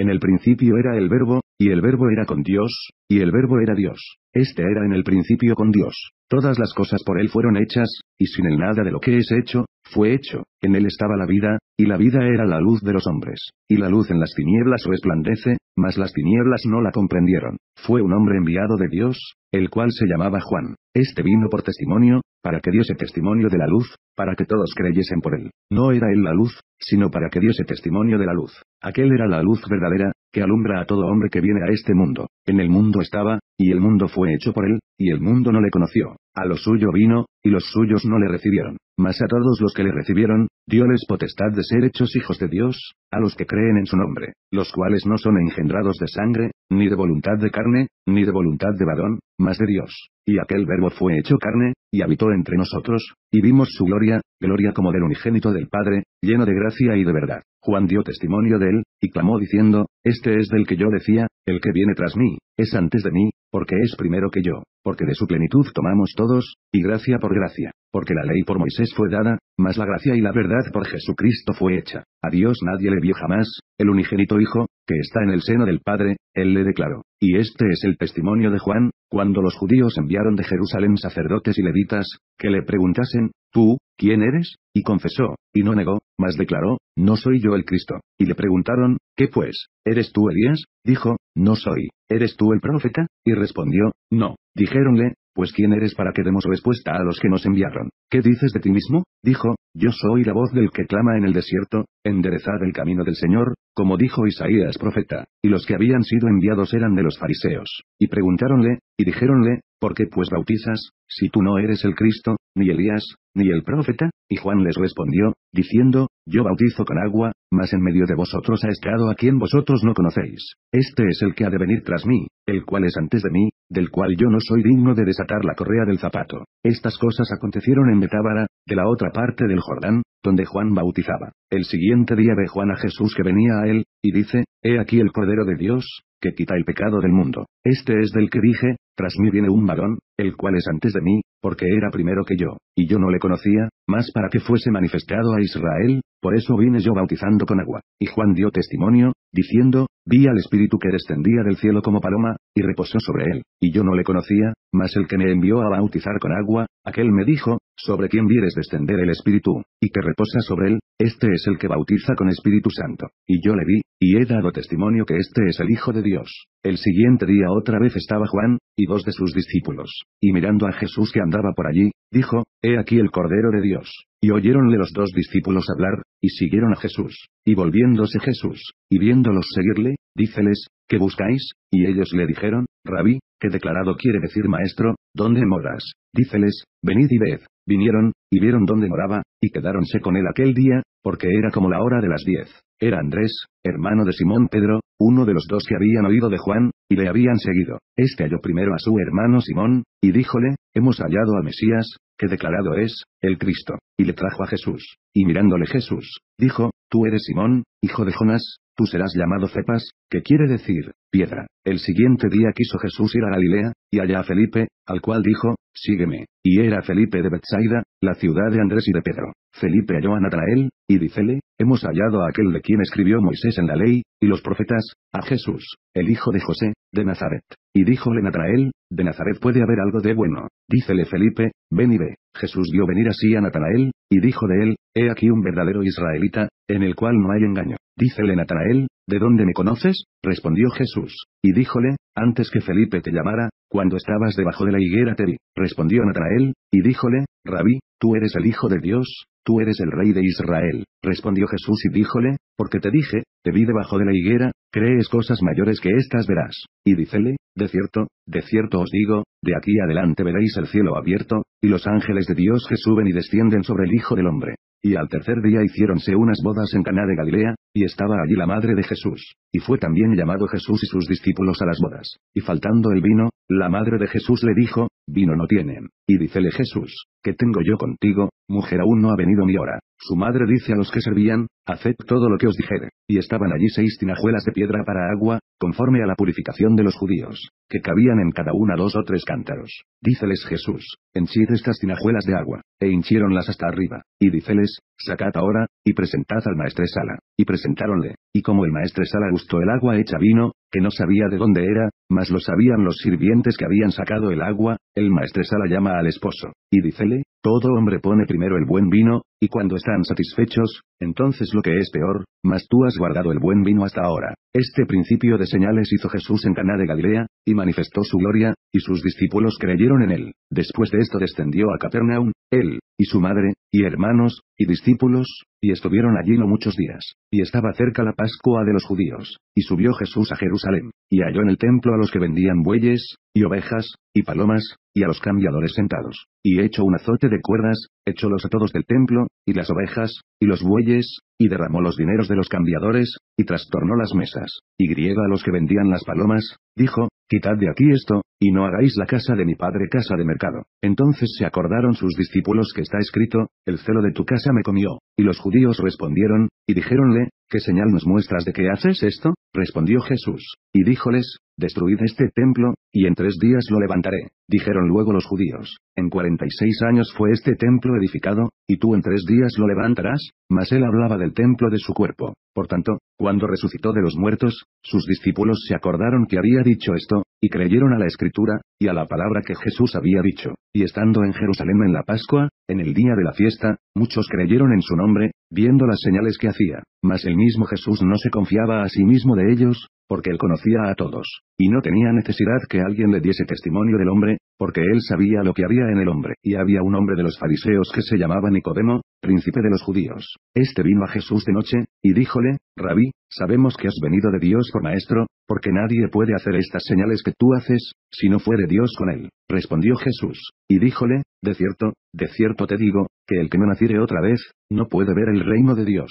En el principio era el verbo, y el verbo era con Dios, y el verbo era Dios. Este era en el principio con Dios. Todas las cosas por él fueron hechas, y sin él nada de lo que es hecho, fue hecho. En él estaba la vida, y la vida era la luz de los hombres. Y la luz en las tinieblas resplandece, mas las tinieblas no la comprendieron. Fue un hombre enviado de Dios, el cual se llamaba Juan. Este vino por testimonio, para que diese testimonio de la luz, para que todos creyesen por él. No era él la luz, sino para que diese testimonio de la luz. Aquel era la luz verdadera, que alumbra a todo hombre que viene a este mundo. En el mundo estaba, y el mundo fue hecho por él, y el mundo no le conoció. A lo suyo vino, y los suyos no le recibieron. Mas a todos los que le recibieron, les potestad de ser hechos hijos de Dios, a los que creen en su nombre, los cuales no son engendrados de sangre, ni de voluntad de carne, ni de voluntad de varón, mas de Dios y aquel verbo fue hecho carne, y habitó entre nosotros, y vimos su gloria, gloria como del unigénito del Padre, lleno de gracia y de verdad. Juan dio testimonio de él, y clamó diciendo, Este es del que yo decía, el que viene tras mí, es antes de mí, porque es primero que yo, porque de su plenitud tomamos todos, y gracia por gracia, porque la ley por Moisés fue dada, mas la gracia y la verdad por Jesucristo fue hecha. A Dios nadie le vio jamás, el unigénito Hijo, que está en el seno del Padre, él le declaró. Y este es el testimonio de Juan, cuando los judíos enviaron de Jerusalén sacerdotes y levitas, que le preguntasen, ¿tú, quién eres? Y confesó, y no negó, mas declaró, no soy yo el Cristo. Y le preguntaron, ¿qué pues? ¿Eres tú Elías? Dijo, no soy. ¿Eres tú el profeta? Y respondió, no. Dijéronle, pues ¿quién eres para que demos respuesta a los que nos enviaron? ¿Qué dices de ti mismo? Dijo, yo soy la voz del que clama en el desierto, enderezad el camino del Señor, como dijo Isaías profeta, y los que habían sido enviados eran de los fariseos, y preguntáronle, y dijéronle, ¿por qué pues bautizas, si tú no eres el Cristo, ni Elías, ni el profeta? Y Juan les respondió, diciendo, yo bautizo con agua, mas en medio de vosotros ha estado a quien vosotros no conocéis. Este es el que ha de venir tras mí, el cual es antes de mí, del cual yo no soy digno de desatar la correa del zapato. Estas cosas acontecieron en Betábara, de la otra parte del Jordán, donde Juan bautizaba. El siguiente día ve Juan a Jesús que venía a él, y dice, He aquí el Cordero de Dios, que quita el pecado del mundo. Este es del que dije, tras mí viene un varón, el cual es antes de mí, porque era primero que yo, y yo no le conocía, más para que fuese manifestado a Israel, por eso vine yo bautizando con agua. Y Juan dio testimonio, diciendo, Vi al espíritu que descendía del cielo como paloma, y reposó sobre él, y yo no le conocía, mas el que me envió a bautizar con agua, aquel me dijo, sobre quien vieres descender el Espíritu, y que reposa sobre él, este es el que bautiza con Espíritu Santo. Y yo le vi, y he dado testimonio que este es el Hijo de Dios. El siguiente día otra vez estaba Juan, y dos de sus discípulos, y mirando a Jesús que andaba por allí, dijo, He aquí el Cordero de Dios. Y oyéronle los dos discípulos hablar, y siguieron a Jesús. Y volviéndose Jesús, y viéndolos seguirle, díceles, ¿qué buscáis? Y ellos le dijeron, Rabí, que declarado quiere decir maestro, ¿dónde moras? Díceles, venid y ved vinieron, y vieron dónde moraba, y quedáronse con él aquel día, porque era como la hora de las diez. Era Andrés, hermano de Simón Pedro, uno de los dos que habían oído de Juan, y le habían seguido. Este halló primero a su hermano Simón, y díjole, hemos hallado a Mesías, que declarado es, el Cristo, y le trajo a Jesús. Y mirándole Jesús, dijo, tú eres Simón, hijo de Jonás, serás llamado Cepas, que quiere decir, piedra. El siguiente día quiso Jesús ir a Galilea, y allá a Felipe, al cual dijo, sígueme. Y era Felipe de Bethsaida, la ciudad de Andrés y de Pedro. Felipe halló a Natanael, y dícele, hemos hallado a aquel de quien escribió Moisés en la ley, y los profetas, a Jesús, el hijo de José, de Nazaret. Y díjole Natanael, de Nazaret puede haber algo de bueno. Dícele Felipe, ven y ve. Jesús vio venir así a Natanael, y dijo de él, he aquí un verdadero israelita, en el cual no hay engaño. Dícele Natanael, ¿de dónde me conoces? Respondió Jesús. Y díjole, antes que Felipe te llamara, cuando estabas debajo de la higuera te vi. Respondió Natanael, y díjole, Rabí, tú eres el Hijo de Dios, tú eres el Rey de Israel. Respondió Jesús y díjole, porque te dije, te vi debajo de la higuera, crees cosas mayores que estas verás. Y dícele, de cierto, de cierto os digo, de aquí adelante veréis el cielo abierto, y los ángeles de Dios que suben y descienden sobre el Hijo del Hombre. Y al tercer día hiciéronse unas bodas en Caná de Galilea, y estaba allí la madre de Jesús. Y fue también llamado Jesús y sus discípulos a las bodas. Y faltando el vino, la madre de Jesús le dijo, vino no tienen. Y dícele Jesús, ¿qué tengo yo contigo, mujer aún no ha venido mi hora? Su madre dice a los que servían, haced todo lo que os dijere. Y estaban allí seis tinajuelas de piedra para agua, conforme a la purificación de los judíos, que cabían en cada una dos o tres cántaros. Díceles Jesús, henchid estas tinajuelas de agua, e hinchieronlas hasta arriba. Y díceles, sacad ahora, y presentad al sala. Y presentáronle, y como el maestro Sala gustó el agua hecha vino, que no sabía de dónde era, mas lo sabían los sirvientes que habían sacado el agua, el maestresala llama al esposo, y dícele, todo hombre pone primero el buen vino, y cuando están satisfechos, entonces lo que es peor, mas tú has guardado el buen vino hasta ahora. Este principio de señales hizo Jesús en Caná de Galilea, y manifestó su gloria, y sus discípulos creyeron en él. Después de esto descendió a Capernaum, él, y su madre, y hermanos, y discípulos, y estuvieron allí no muchos días, y estaba cerca la Pascua de los judíos, y subió Jesús a Jerusalén y halló en el templo a los que vendían bueyes, y ovejas, y palomas, y a los cambiadores sentados, y hecho un azote de cuerdas, echólos a todos del templo, y las ovejas, y los bueyes, y derramó los dineros de los cambiadores, y trastornó las mesas, y griega a los que vendían las palomas, dijo, Quitad de aquí esto, y no hagáis la casa de mi padre casa de mercado. Entonces se acordaron sus discípulos que está escrito, el celo de tu casa me comió, y los judíos respondieron, y dijéronle, ¿Qué señal nos muestras de que haces esto? respondió Jesús, y díjoles, destruid este templo, y en tres días lo levantaré, dijeron luego los judíos. En cuarenta y seis años fue este templo edificado, y tú en tres días lo levantarás, mas él hablaba del templo de su cuerpo. Por tanto, cuando resucitó de los muertos, sus discípulos se acordaron que había dicho esto, y creyeron a la escritura, y a la palabra que Jesús había dicho. Y estando en Jerusalén en la Pascua, en el día de la fiesta, muchos creyeron en su nombre, viendo las señales que hacía. Mas el mismo Jesús no se confiaba a sí mismo de ellos, porque él conocía a todos, y no tenía necesidad que alguien le diese testimonio del hombre, porque él sabía lo que había en el hombre, y había un hombre de los fariseos que se llamaba Nicodemo, príncipe de los judíos. Este vino a Jesús de noche, y díjole, Rabí, sabemos que has venido de Dios por maestro, porque nadie puede hacer estas señales que tú haces, si no fuere Dios con él. Respondió Jesús, y díjole, de cierto, de cierto te digo, que el que no naciere otra vez, no puede ver el reino de Dios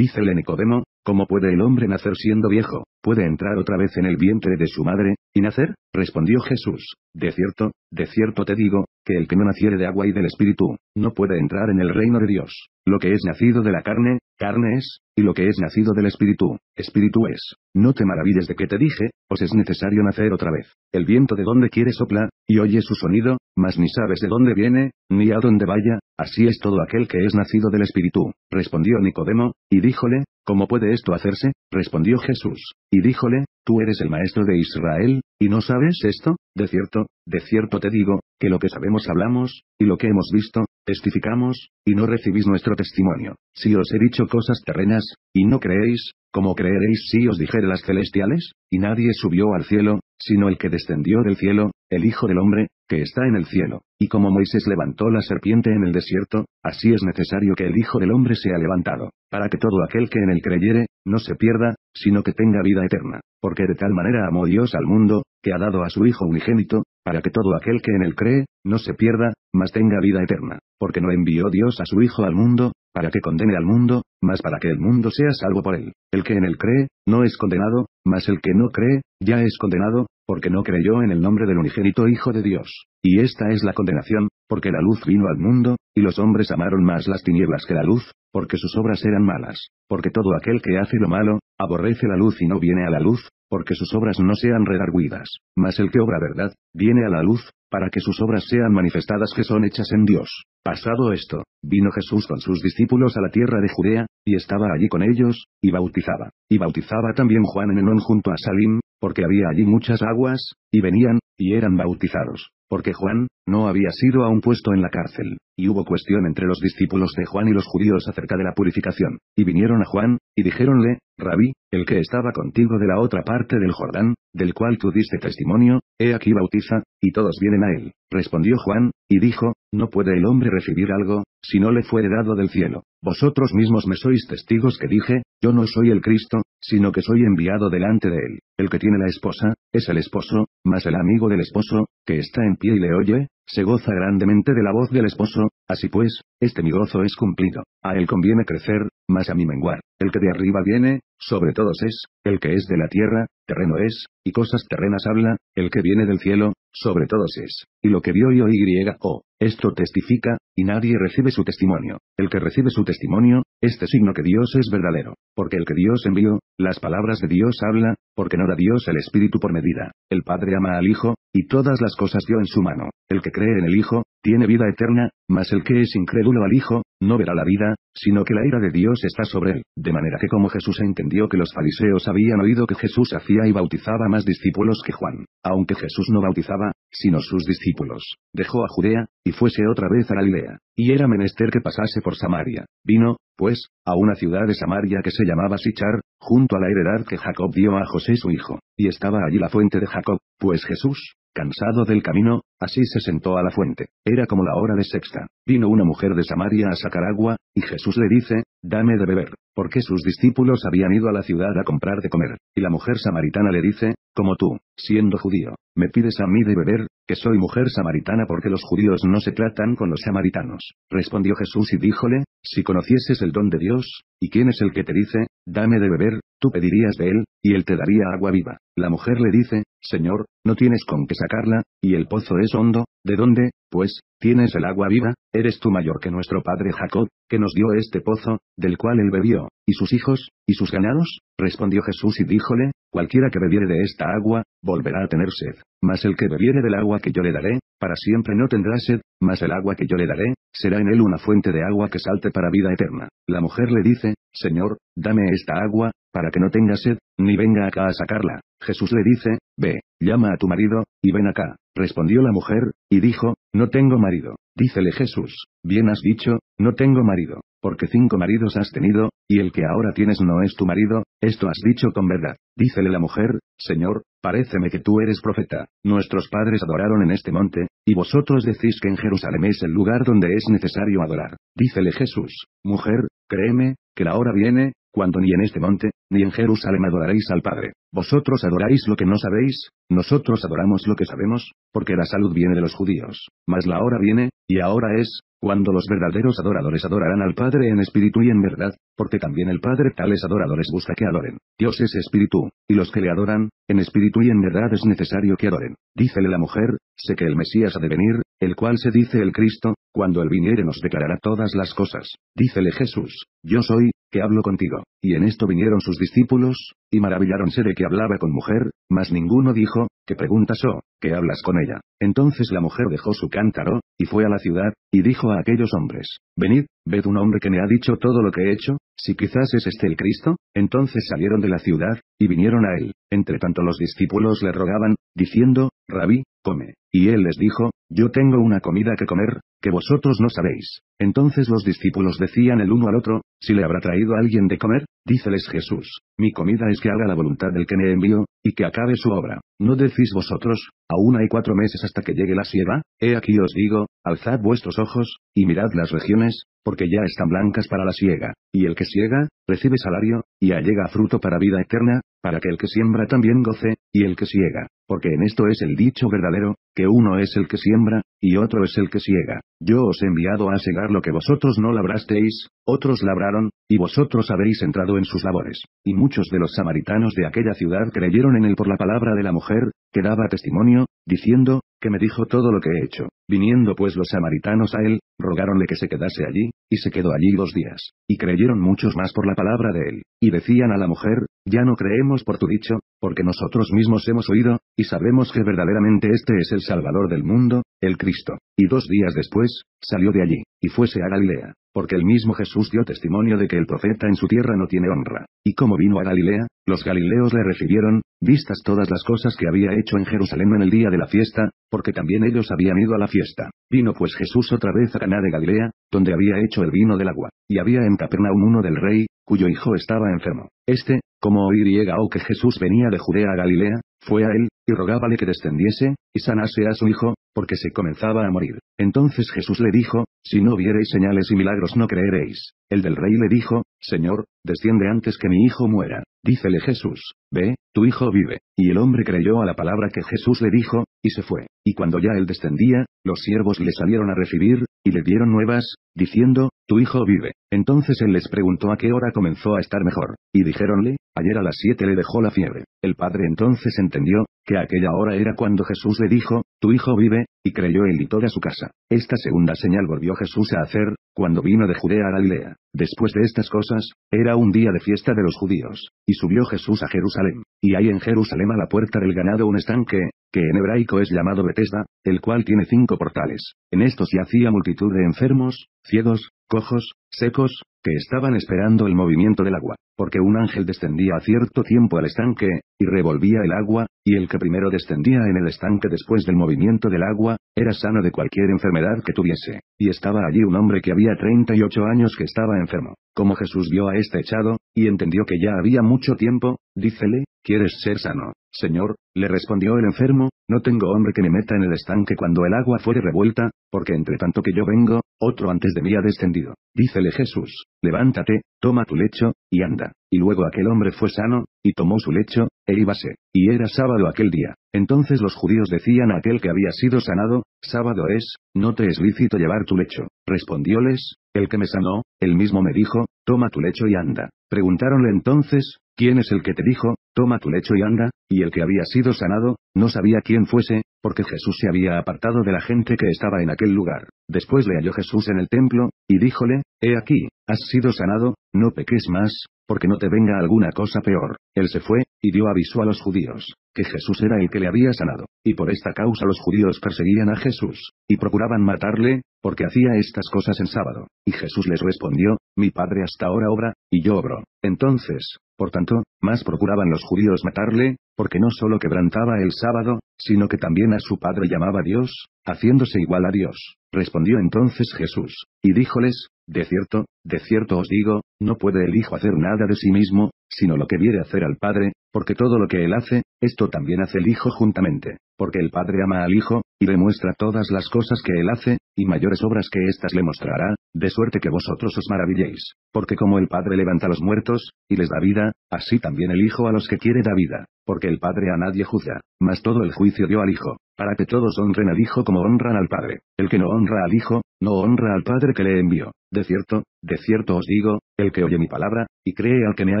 el Nicodemo, ¿cómo puede el hombre nacer siendo viejo? ¿Puede entrar otra vez en el vientre de su madre, y nacer? Respondió Jesús, de cierto, de cierto te digo, que el que no naciere de agua y del espíritu, no puede entrar en el reino de Dios. Lo que es nacido de la carne, carne es, y lo que es nacido del espíritu, espíritu es. No te maravilles de que te dije, os pues es necesario nacer otra vez. El viento de donde quiere sopla, y oye su sonido, mas ni sabes de dónde viene, ni a dónde vaya, así es todo aquel que es nacido del espíritu. Respondió Nicodemo, y díjole, ¿Cómo puede esto hacerse? Respondió Jesús. Y díjole, Tú eres el maestro de Israel, ¿Y no sabes esto? De cierto, de cierto te digo, que lo que sabemos hablamos, y lo que hemos visto, testificamos, y no recibís nuestro testimonio. Si os he dicho cosas terrenas, y no creéis, ¿cómo creeréis si os dijere las celestiales? Y nadie subió al cielo, sino el que descendió del cielo, el Hijo del Hombre, que está en el cielo. Y como Moisés levantó la serpiente en el desierto, así es necesario que el Hijo del Hombre sea levantado, para que todo aquel que en él creyere, no se pierda, sino que tenga vida eterna, porque de tal manera amó Dios al mundo, que ha dado a su Hijo unigénito, para que todo aquel que en él cree, no se pierda, mas tenga vida eterna, porque no envió Dios a su Hijo al mundo, para que condene al mundo, mas para que el mundo sea salvo por él. El que en él cree, no es condenado, mas el que no cree, ya es condenado, porque no creyó en el nombre del unigénito Hijo de Dios. Y esta es la condenación, porque la luz vino al mundo, y los hombres amaron más las tinieblas que la luz, porque sus obras eran malas, porque todo aquel que hace lo malo, aborrece la luz y no viene a la luz, porque sus obras no sean redarguidas, mas el que obra verdad, viene a la luz, para que sus obras sean manifestadas que son hechas en Dios. Pasado esto, vino Jesús con sus discípulos a la tierra de Judea, y estaba allí con ellos, y bautizaba. Y bautizaba también Juan en Enón junto a Salim, porque había allí muchas aguas, y venían, y eran bautizados porque Juan, no había sido aún puesto en la cárcel, y hubo cuestión entre los discípulos de Juan y los judíos acerca de la purificación, y vinieron a Juan, y dijéronle, Rabí, el que estaba contigo de la otra parte del Jordán, del cual tú diste testimonio, he aquí bautiza, y todos vienen a él, respondió Juan, y dijo, no puede el hombre recibir algo, si no le fuere dado del cielo, vosotros mismos me sois testigos que dije, yo no soy el Cristo, sino que soy enviado delante de él, el que tiene la esposa, es el esposo, mas el amigo del esposo, que está en pie y le oye, se goza grandemente de la voz del esposo, Así pues, este mi gozo es cumplido. A él conviene crecer, más a mi menguar. El que de arriba viene, sobre todos es, el que es de la tierra, terreno es, y cosas terrenas habla, el que viene del cielo, sobre todos es. Y lo que vio y oí o, oh, esto testifica, y nadie recibe su testimonio. El que recibe su testimonio, este signo que Dios es verdadero. Porque el que Dios envió, las palabras de Dios habla, porque no da Dios el Espíritu por medida. El Padre ama al Hijo, y todas las cosas dio en su mano. El que cree en el Hijo, tiene vida eterna, mas el que es incrédulo al Hijo, no verá la vida, sino que la ira de Dios está sobre él, de manera que como Jesús entendió que los fariseos habían oído que Jesús hacía y bautizaba más discípulos que Juan, aunque Jesús no bautizaba, sino sus discípulos, dejó a Judea, y fuese otra vez a Galilea, y era menester que pasase por Samaria, vino, pues, a una ciudad de Samaria que se llamaba Sichar, junto a la heredad que Jacob dio a José su hijo, y estaba allí la fuente de Jacob, pues Jesús, Cansado del camino, así se sentó a la fuente. Era como la hora de sexta. Vino una mujer de Samaria a sacar agua, y Jesús le dice, dame de beber, porque sus discípulos habían ido a la ciudad a comprar de comer. Y la mujer samaritana le dice, como tú, siendo judío, me pides a mí de beber, que soy mujer samaritana porque los judíos no se tratan con los samaritanos. Respondió Jesús y díjole, si conocieses el don de Dios, ¿y quién es el que te dice, dame de beber, tú pedirías de él, y él te daría agua viva? La mujer le dice, Señor, no tienes con qué sacarla, y el pozo es hondo, ¿de dónde, pues, tienes el agua viva? Eres tú mayor que nuestro padre Jacob, que nos dio este pozo, del cual él bebió, y sus hijos, y sus ganados, respondió Jesús y díjole, cualquiera que bebiere de esta agua, volverá a tener sed, mas el que bebiere del agua que yo le daré, para siempre no tendrá sed, mas el agua que yo le daré, será en él una fuente de agua que salte para vida eterna. La mujer le dice, Señor, dame esta agua, para que no tenga sed, ni venga acá a sacarla. Jesús le dice, Ve, llama a tu marido, y ven acá. Respondió la mujer, y dijo, No tengo marido. Dícele Jesús, Bien has dicho, no tengo marido, porque cinco maridos has tenido, y el que ahora tienes no es tu marido, esto has dicho con verdad. Dícele la mujer, Señor, paréceme que tú eres profeta, nuestros padres adoraron en este monte, y vosotros decís que en Jerusalén es el lugar donde es necesario adorar. Dícele Jesús, mujer, créeme, que la hora viene, cuando ni en este monte, ni en Jerusalén adoraréis al Padre. Vosotros adoráis lo que no sabéis, nosotros adoramos lo que sabemos, porque la salud viene de los judíos. Mas la hora viene, y ahora es, cuando los verdaderos adoradores adorarán al Padre en espíritu y en verdad, porque también el Padre tales adoradores busca que adoren. Dios es espíritu, y los que le adoran, en espíritu y en verdad es necesario que adoren. Dícele la mujer, sé que el Mesías ha de venir, el cual se dice el Cristo, cuando él viniere nos declarará todas las cosas. Dícele Jesús, yo soy, que hablo contigo. Y en esto vinieron sus discípulos, y maravilláronse de que hablaba con mujer, mas ninguno dijo, que preguntas o, oh? que hablas con ella. Entonces la mujer dejó su cántaro, y fue a la ciudad, y dijo a aquellos hombres, venid, ved un hombre que me ha dicho todo lo que he hecho, si quizás es este el Cristo, entonces salieron de la ciudad, y vinieron a él, entre tanto los discípulos le rogaban, diciendo, Rabí, come. Y él les dijo, yo tengo una comida que comer, que vosotros no sabéis. Entonces los discípulos decían el uno al otro, si le habrá traído alguien de comer, díceles Jesús, mi comida es que haga la voluntad del que me envió, y que acabe su obra. ¿No decís vosotros, aún hay cuatro meses hasta que llegue la sieva, He aquí os digo, alzad vuestros ojos, y mirad las regiones, porque ya están blancas para la siega. Y el que siega, recibe salario, y allega fruto para vida eterna, para que el que siembra también goce, y el que siega, porque en esto es el dicho verdadero, que uno es el que siembra, y otro es el que siega, Yo os he enviado a segar lo que vosotros no labrasteis, otros labraron, y vosotros habéis entrado en sus labores. Y muchos de los samaritanos de aquella ciudad creyeron en él por la palabra de la mujer, que daba testimonio, diciendo, que me dijo todo lo que he hecho. Viniendo pues los samaritanos a él, rogáronle que se quedase allí, y se quedó allí dos días. Y creyeron muchos más por la palabra de él, y decían a la mujer, ya no creemos por tu dicho, porque nosotros mismos hemos oído, y sabemos que verdaderamente este es el Salvador del mundo, el Cristo. Y dos días después, salió de allí, y fuese a Galilea, porque el mismo Jesús dio testimonio de que el profeta en su tierra no tiene honra. Y como vino a Galilea, los galileos le recibieron, vistas todas las cosas que había hecho en Jerusalén en el día de la fiesta, porque también ellos habían ido a la fiesta. Vino pues Jesús otra vez a Caná de Galilea, donde había hecho el vino del agua, y había en Capernaum uno del rey, cuyo hijo estaba enfermo. Este, como llega o que Jesús venía de Judea a Galilea, fue a él, y rogábale que descendiese, y sanase a su hijo, porque se comenzaba a morir. Entonces Jesús le dijo, si no viereis señales y milagros no creeréis. El del rey le dijo, Señor, desciende antes que mi hijo muera. Dícele Jesús, ve, tu hijo vive. Y el hombre creyó a la palabra que Jesús le dijo, y se fue. Y cuando ya él descendía, los siervos le salieron a recibir, y le dieron nuevas, diciendo, tu hijo vive. Entonces él les preguntó a qué hora comenzó a estar mejor, y dijéronle, ayer a las siete le dejó la fiebre. El padre entonces entendió, que aquella hora era cuando Jesús le dijo, tu hijo vive, y creyó él y toda su casa. Esta segunda señal volvió Jesús a hacer, cuando vino de Judea a Galilea. Después de estas cosas, era un día de fiesta de los judíos, y subió Jesús a Jerusalén. Y hay en Jerusalén a la puerta del ganado un estanque, que en hebraico es llamado Betesda, el cual tiene cinco portales. En estos hacía multitud de enfermos, ciegos, cojos, secos, que estaban esperando el movimiento del agua, porque un ángel descendía a cierto tiempo al estanque, y revolvía el agua, y el que primero descendía en el estanque después del movimiento del agua, era sano de cualquier enfermedad que tuviese, y estaba allí un hombre que había 38 años que estaba enfermo. Como Jesús vio a este echado, y entendió que ya había mucho tiempo, dícele, ¿Quieres ser sano, señor? le respondió el enfermo, no tengo hombre que me meta en el estanque cuando el agua fuere revuelta, porque entre tanto que yo vengo, otro antes de mí ha descendido. Dícele Jesús, levántate, toma tu lecho, y anda. Y luego aquel hombre fue sano, y tomó su lecho, e íbase, y era sábado aquel día. Entonces los judíos decían a aquel que había sido sanado, sábado es, no te es lícito llevar tu lecho. Respondióles, el que me sanó, el mismo me dijo, toma tu lecho y anda. Preguntáronle entonces, ¿quién es el que te dijo, toma tu lecho y anda, y el que había sido sanado, no sabía quién fuese, porque Jesús se había apartado de la gente que estaba en aquel lugar. Después le halló Jesús en el templo, y díjole, He aquí, has sido sanado, no peques más, porque no te venga alguna cosa peor. Él se fue, y dio aviso a los judíos, que Jesús era el que le había sanado, y por esta causa los judíos perseguían a Jesús, y procuraban matarle, porque hacía estas cosas en sábado. Y Jesús les respondió, mi padre hasta ahora obra, y yo obro. Entonces, por tanto, más procuraban los judíos matarle, porque no solo quebrantaba el sábado, sino que también a su padre llamaba Dios, haciéndose igual a Dios. Respondió entonces Jesús, y díjoles, de cierto, de cierto os digo, no puede el Hijo hacer nada de sí mismo, sino lo que quiere hacer al Padre, porque todo lo que él hace, esto también hace el Hijo juntamente porque el Padre ama al Hijo, y le muestra todas las cosas que Él hace, y mayores obras que éstas le mostrará, de suerte que vosotros os maravilléis, porque como el Padre levanta los muertos, y les da vida, así también el Hijo a los que quiere da vida, porque el Padre a nadie juzga, mas todo el juicio dio al Hijo, para que todos honren al Hijo como honran al Padre, el que no honra al Hijo, no honra al Padre que le envió, de cierto, de cierto os digo, el que oye mi palabra, y cree al que me ha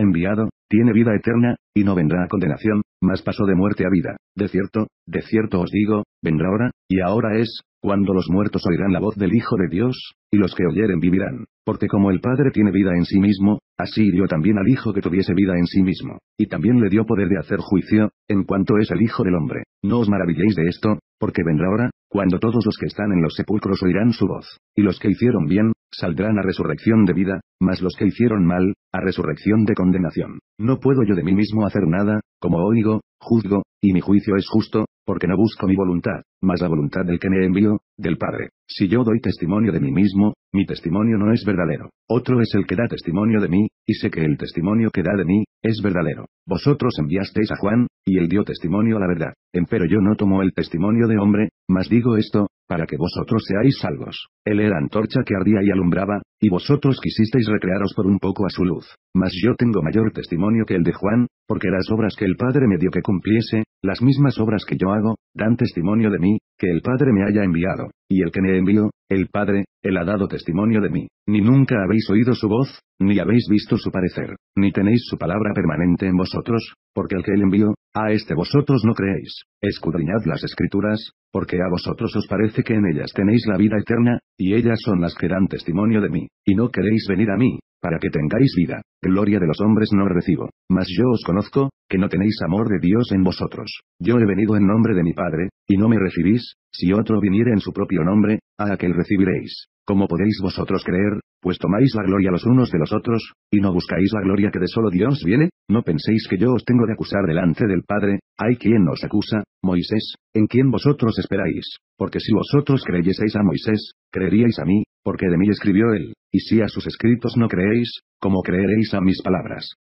enviado, tiene vida eterna, y no vendrá a condenación, mas pasó de muerte a vida. De cierto, de cierto os digo, vendrá ahora, y ahora es, cuando los muertos oirán la voz del Hijo de Dios, y los que oyeren vivirán, porque como el Padre tiene vida en sí mismo, así dio también al Hijo que tuviese vida en sí mismo, y también le dio poder de hacer juicio, en cuanto es el Hijo del Hombre. No os maravilléis de esto, porque vendrá ahora, cuando todos los que están en los sepulcros oirán su voz, y los que hicieron bien, saldrán a resurrección de vida, mas los que hicieron mal, a resurrección de condenación. No puedo yo de mí mismo hacer nada, como oigo, juzgo, y mi juicio es justo, porque no busco mi voluntad, mas la voluntad del que me envió, del Padre. Si yo doy testimonio de mí mismo, mi testimonio no es verdadero. Otro es el que da testimonio de mí, y sé que el testimonio que da de mí, es verdadero. Vosotros enviasteis a Juan, y él dio testimonio a la verdad. Empero yo no tomo el testimonio de hombre, mas digo esto, para que vosotros seáis salvos. Él era antorcha que ardía y alumbraba, y vosotros quisisteis recrearos por un poco a su luz. Mas yo tengo mayor testimonio que el de Juan, porque las obras que el Padre me dio que cumpliese, las mismas obras que yo hago, dan testimonio de mí, que el Padre me haya enviado. Y el que me envió, el Padre, él ha dado testimonio de mí. Ni nunca habéis oído su voz, ni habéis visto su parecer, ni tenéis su palabra permanente en vosotros, porque el que él envió, a este vosotros no creéis. Escudriñad las escrituras, porque a vosotros os parece que en ellas tenéis la vida eterna, y ellas son las que dan testimonio de mí, y no queréis venir a mí, para que tengáis vida. Gloria de los hombres no recibo, mas yo os conozco, que no tenéis amor de Dios en vosotros. Yo he venido en nombre de mi Padre, y no me recibís, si otro viniere en su propio nombre, a aquel recibiréis. ¿Cómo podéis vosotros creer, pues tomáis la gloria los unos de los otros, y no buscáis la gloria que de solo Dios viene? No penséis que yo os tengo de acusar delante del Padre, hay quien os acusa, Moisés, en quien vosotros esperáis, porque si vosotros creyeseis a Moisés, creeríais a mí, porque de mí escribió él, y si a sus escritos no creéis, ¿cómo creeréis a mis palabras?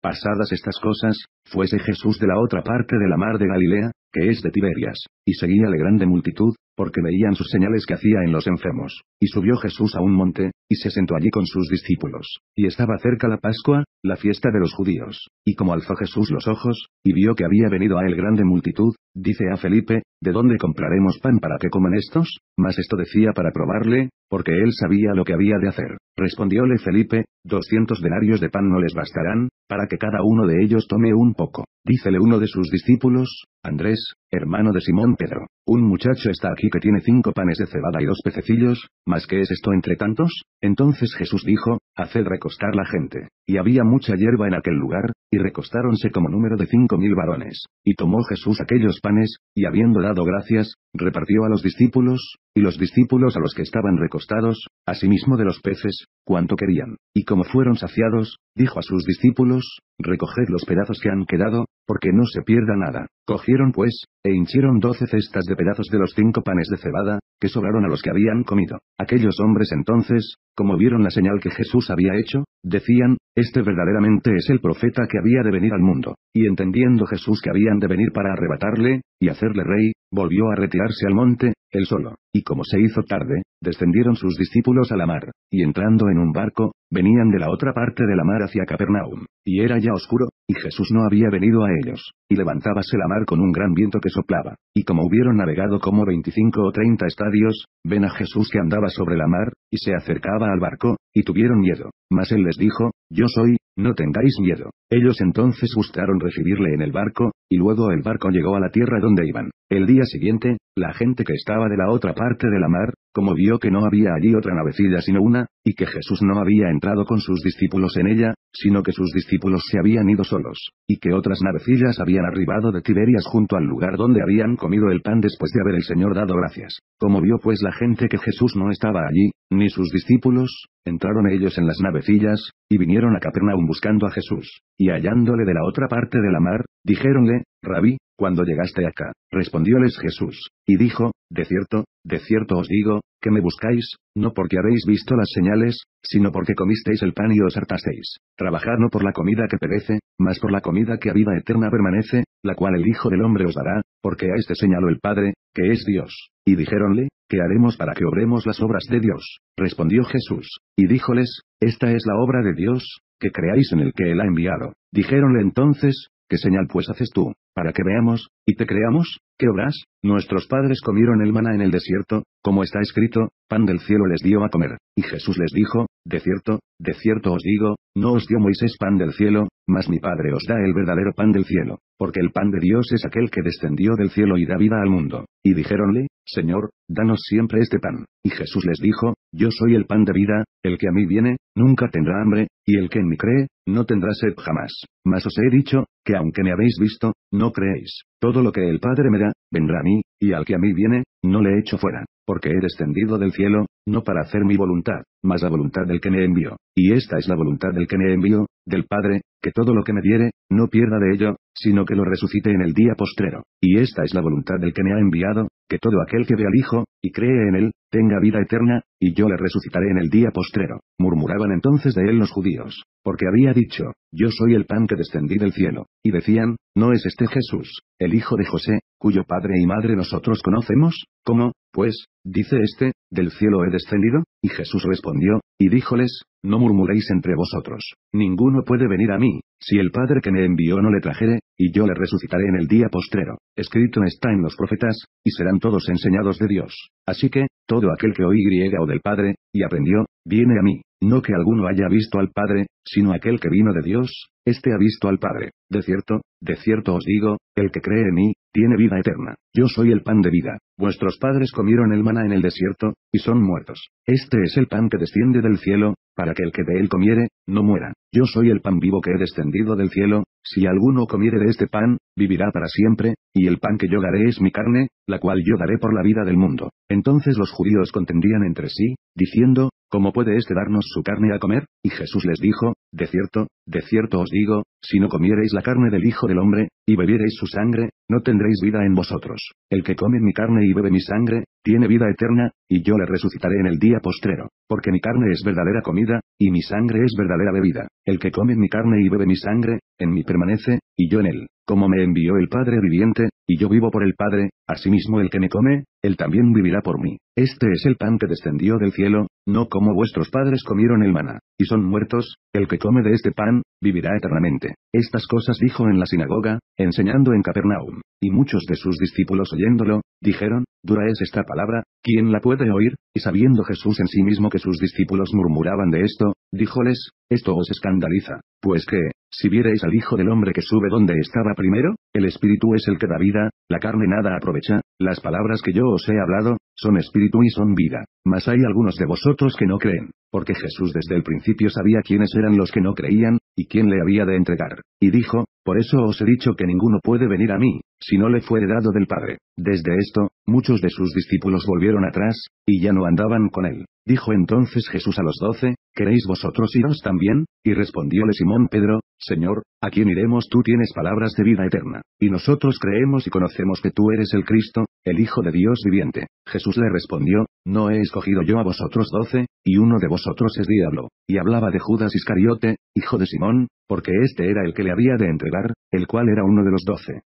Pasadas estas cosas, fuese Jesús de la otra parte de la mar de Galilea, que es de Tiberias, y seguía la grande multitud, porque veían sus señales que hacía en los enfermos. Y subió Jesús a un monte, y se sentó allí con sus discípulos. Y estaba cerca la Pascua, la fiesta de los judíos. Y como alzó Jesús los ojos, y vio que había venido a él grande multitud, dice a Felipe, ¿de dónde compraremos pan para que coman estos? Mas esto decía para probarle, porque él sabía lo que había de hacer. Respondióle Felipe, doscientos denarios de pan no les bastarán, para que cada uno de ellos tome un poco. Dícele uno de sus discípulos, Andrés, hermano de Simón Pedro. Un muchacho está aquí que tiene cinco panes de cebada y dos pececillos, ¿mas qué es esto entre tantos? Entonces Jesús dijo, haced recostar la gente. Y había mucha hierba en aquel lugar, y recostáronse como número de cinco mil varones. Y tomó Jesús aquellos panes, y habiendo dado gracias, repartió a los discípulos, y los discípulos a los que estaban recostados, asimismo de los peces, cuanto querían. Y como fueron saciados, dijo a sus discípulos, recoged los pedazos que han quedado, porque no se pierda nada. Cogieron pues, e hinchieron doce cestas de pedazos de los cinco panes de cebada, que sobraron a los que habían comido. Aquellos hombres entonces, como vieron la señal que Jesús había hecho, decían, este verdaderamente es el profeta que había de venir al mundo. Y entendiendo Jesús que habían de venir para arrebatarle, y hacerle rey, volvió a retirarse al monte, él solo. Y como se hizo tarde, descendieron sus discípulos a la mar, y entrando en un barco, venían de la otra parte de la mar hacia Capernaum, y era ya oscuro, y Jesús no había venido a ellos, y levantábase la mar con un gran viento que soplaba, y como hubieron navegado como veinticinco o treinta estadios, ven a Jesús que andaba sobre la mar, y se acercaba al barco, y tuvieron miedo, mas él les dijo, yo soy, no tengáis miedo. Ellos entonces gustaron recibirle en el barco, y luego el barco llegó a la tierra donde iban. El día siguiente, la gente que estaba de la otra parte de la mar, como vio que no había allí otra navecilla sino una, y que Jesús no había entrado con sus discípulos en ella, sino que sus discípulos se habían ido solos, y que otras navecillas habían arribado de Tiberias junto al lugar donde habían comido el pan después de haber el Señor dado gracias. Como vio pues la gente que Jesús no estaba allí, ni sus discípulos, entraron ellos en las navecillas, y vinieron a Capernaum buscando a Jesús, y hallándole de la otra parte de la mar, dijéronle, Rabí, cuando llegaste acá, respondióles Jesús, y dijo, De cierto, de cierto os digo, que me buscáis, no porque habéis visto las señales, sino porque comisteis el pan y os hartasteis. Trabajad no por la comida que perece, mas por la comida que a vida eterna permanece, la cual el Hijo del Hombre os dará, porque a este señaló el Padre, que es Dios. Y dijéronle, ¿qué haremos para que obremos las obras de Dios? Respondió Jesús, y díjoles, Esta es la obra de Dios, que creáis en el que él ha enviado. Dijéronle entonces, ¿Qué señal pues haces tú, para que veamos, y te creamos? ¿Qué obras? Nuestros padres comieron el maná en el desierto, como está escrito, pan del cielo les dio a comer. Y Jesús les dijo, de cierto, de cierto os digo, no os dio Moisés pan del cielo, mas mi Padre os da el verdadero pan del cielo, porque el pan de Dios es aquel que descendió del cielo y da vida al mundo. Y dijéronle, Señor, danos siempre este pan. Y Jesús les dijo, Yo soy el pan de vida, el que a mí viene, nunca tendrá hambre, y el que en mí cree, no tendrá sed jamás. Mas os he dicho, que aunque me habéis visto, no creéis. Todo lo que el Padre me da, vendrá a mí, y al que a mí viene, no le echo fuera, porque he descendido del cielo, no para hacer mi voluntad, mas la voluntad del que me envió, y esta es la voluntad del que me envió, del Padre, que todo lo que me diere, no pierda de ello, sino que lo resucite en el día postrero, y esta es la voluntad del que me ha enviado, que todo aquel que ve al Hijo, y cree en él, tenga vida eterna, y yo le resucitaré en el día postrero. Murmuraban entonces de él los judíos, porque había dicho, yo soy el pan que descendí del cielo, y decían, ¿no es este Jesús, el hijo de José, cuyo padre y madre nosotros conocemos? ¿Cómo, pues, dice este, del cielo he descendido? Y Jesús respondió, y díjoles, no murmuréis entre vosotros, ninguno puede venir a mí, si el Padre que me envió no le trajere, y yo le resucitaré en el día postrero. Escrito está en los profetas, y serán todos enseñados de Dios. Así que, todo aquel que oí griega o del Padre, y aprendió, viene a mí, no que alguno haya visto al Padre, sino aquel que vino de Dios, este ha visto al Padre. De cierto, de cierto os digo, el que cree en mí, tiene vida eterna. Yo soy el pan de vida. Vuestros padres comieron el maná en el desierto, y son muertos. Este es el pan que desciende del cielo, para que el que de él comiere, no muera. Yo soy el pan vivo que he descendido del cielo, si alguno comiere de este pan, vivirá para siempre, y el pan que yo daré es mi carne, la cual yo daré por la vida del mundo. Entonces los judíos contendían entre sí, diciendo, ¿cómo puede éste darnos su carne a comer? Y Jesús les dijo, de cierto, de cierto os digo, si no comiereis la carne del Hijo del Hombre, y bebiereis su sangre, no tendréis vida en vosotros. El que come mi carne y bebe mi sangre, tiene vida eterna, y yo le resucitaré en el día postrero, porque mi carne es verdadera comida, y mi sangre es verdadera bebida. El que come mi carne y bebe mi sangre, en mí permanece, y yo en él, como me envió el Padre viviente, y yo vivo por el Padre, asimismo el que me come, él también vivirá por mí. Este es el pan que descendió del cielo, no como vuestros padres comieron el maná, y son muertos, el que come de este pan, vivirá eternamente. Estas cosas dijo en la sinagoga, enseñando en Capernaum, y muchos de sus discípulos oyéndolo, dijeron, dura es esta palabra, ¿quién la puede oír? Y sabiendo Jesús en sí mismo que sus discípulos murmuraban de esto, Díjoles, esto os escandaliza, pues que, si vierais al Hijo del Hombre que sube donde estaba primero, el Espíritu es el que da vida, la carne nada aprovecha, las palabras que yo os he hablado, son Espíritu y son vida, mas hay algunos de vosotros que no creen, porque Jesús desde el principio sabía quiénes eran los que no creían, ¿Y quién le había de entregar? Y dijo, por eso os he dicho que ninguno puede venir a mí, si no le fuere dado del Padre. Desde esto, muchos de sus discípulos volvieron atrás, y ya no andaban con él. Dijo entonces Jesús a los doce, ¿queréis vosotros iros también? Y respondióle Simón Pedro, Señor, ¿a quién iremos? Tú tienes palabras de vida eterna, y nosotros creemos y conocemos que tú eres el Cristo, el Hijo de Dios viviente. Jesús le respondió, ¿no he escogido yo a vosotros doce, y uno de vosotros es diablo, y hablaba de Judas Iscariote, hijo de Simón, porque este era el que le había de entregar, el cual era uno de los doce.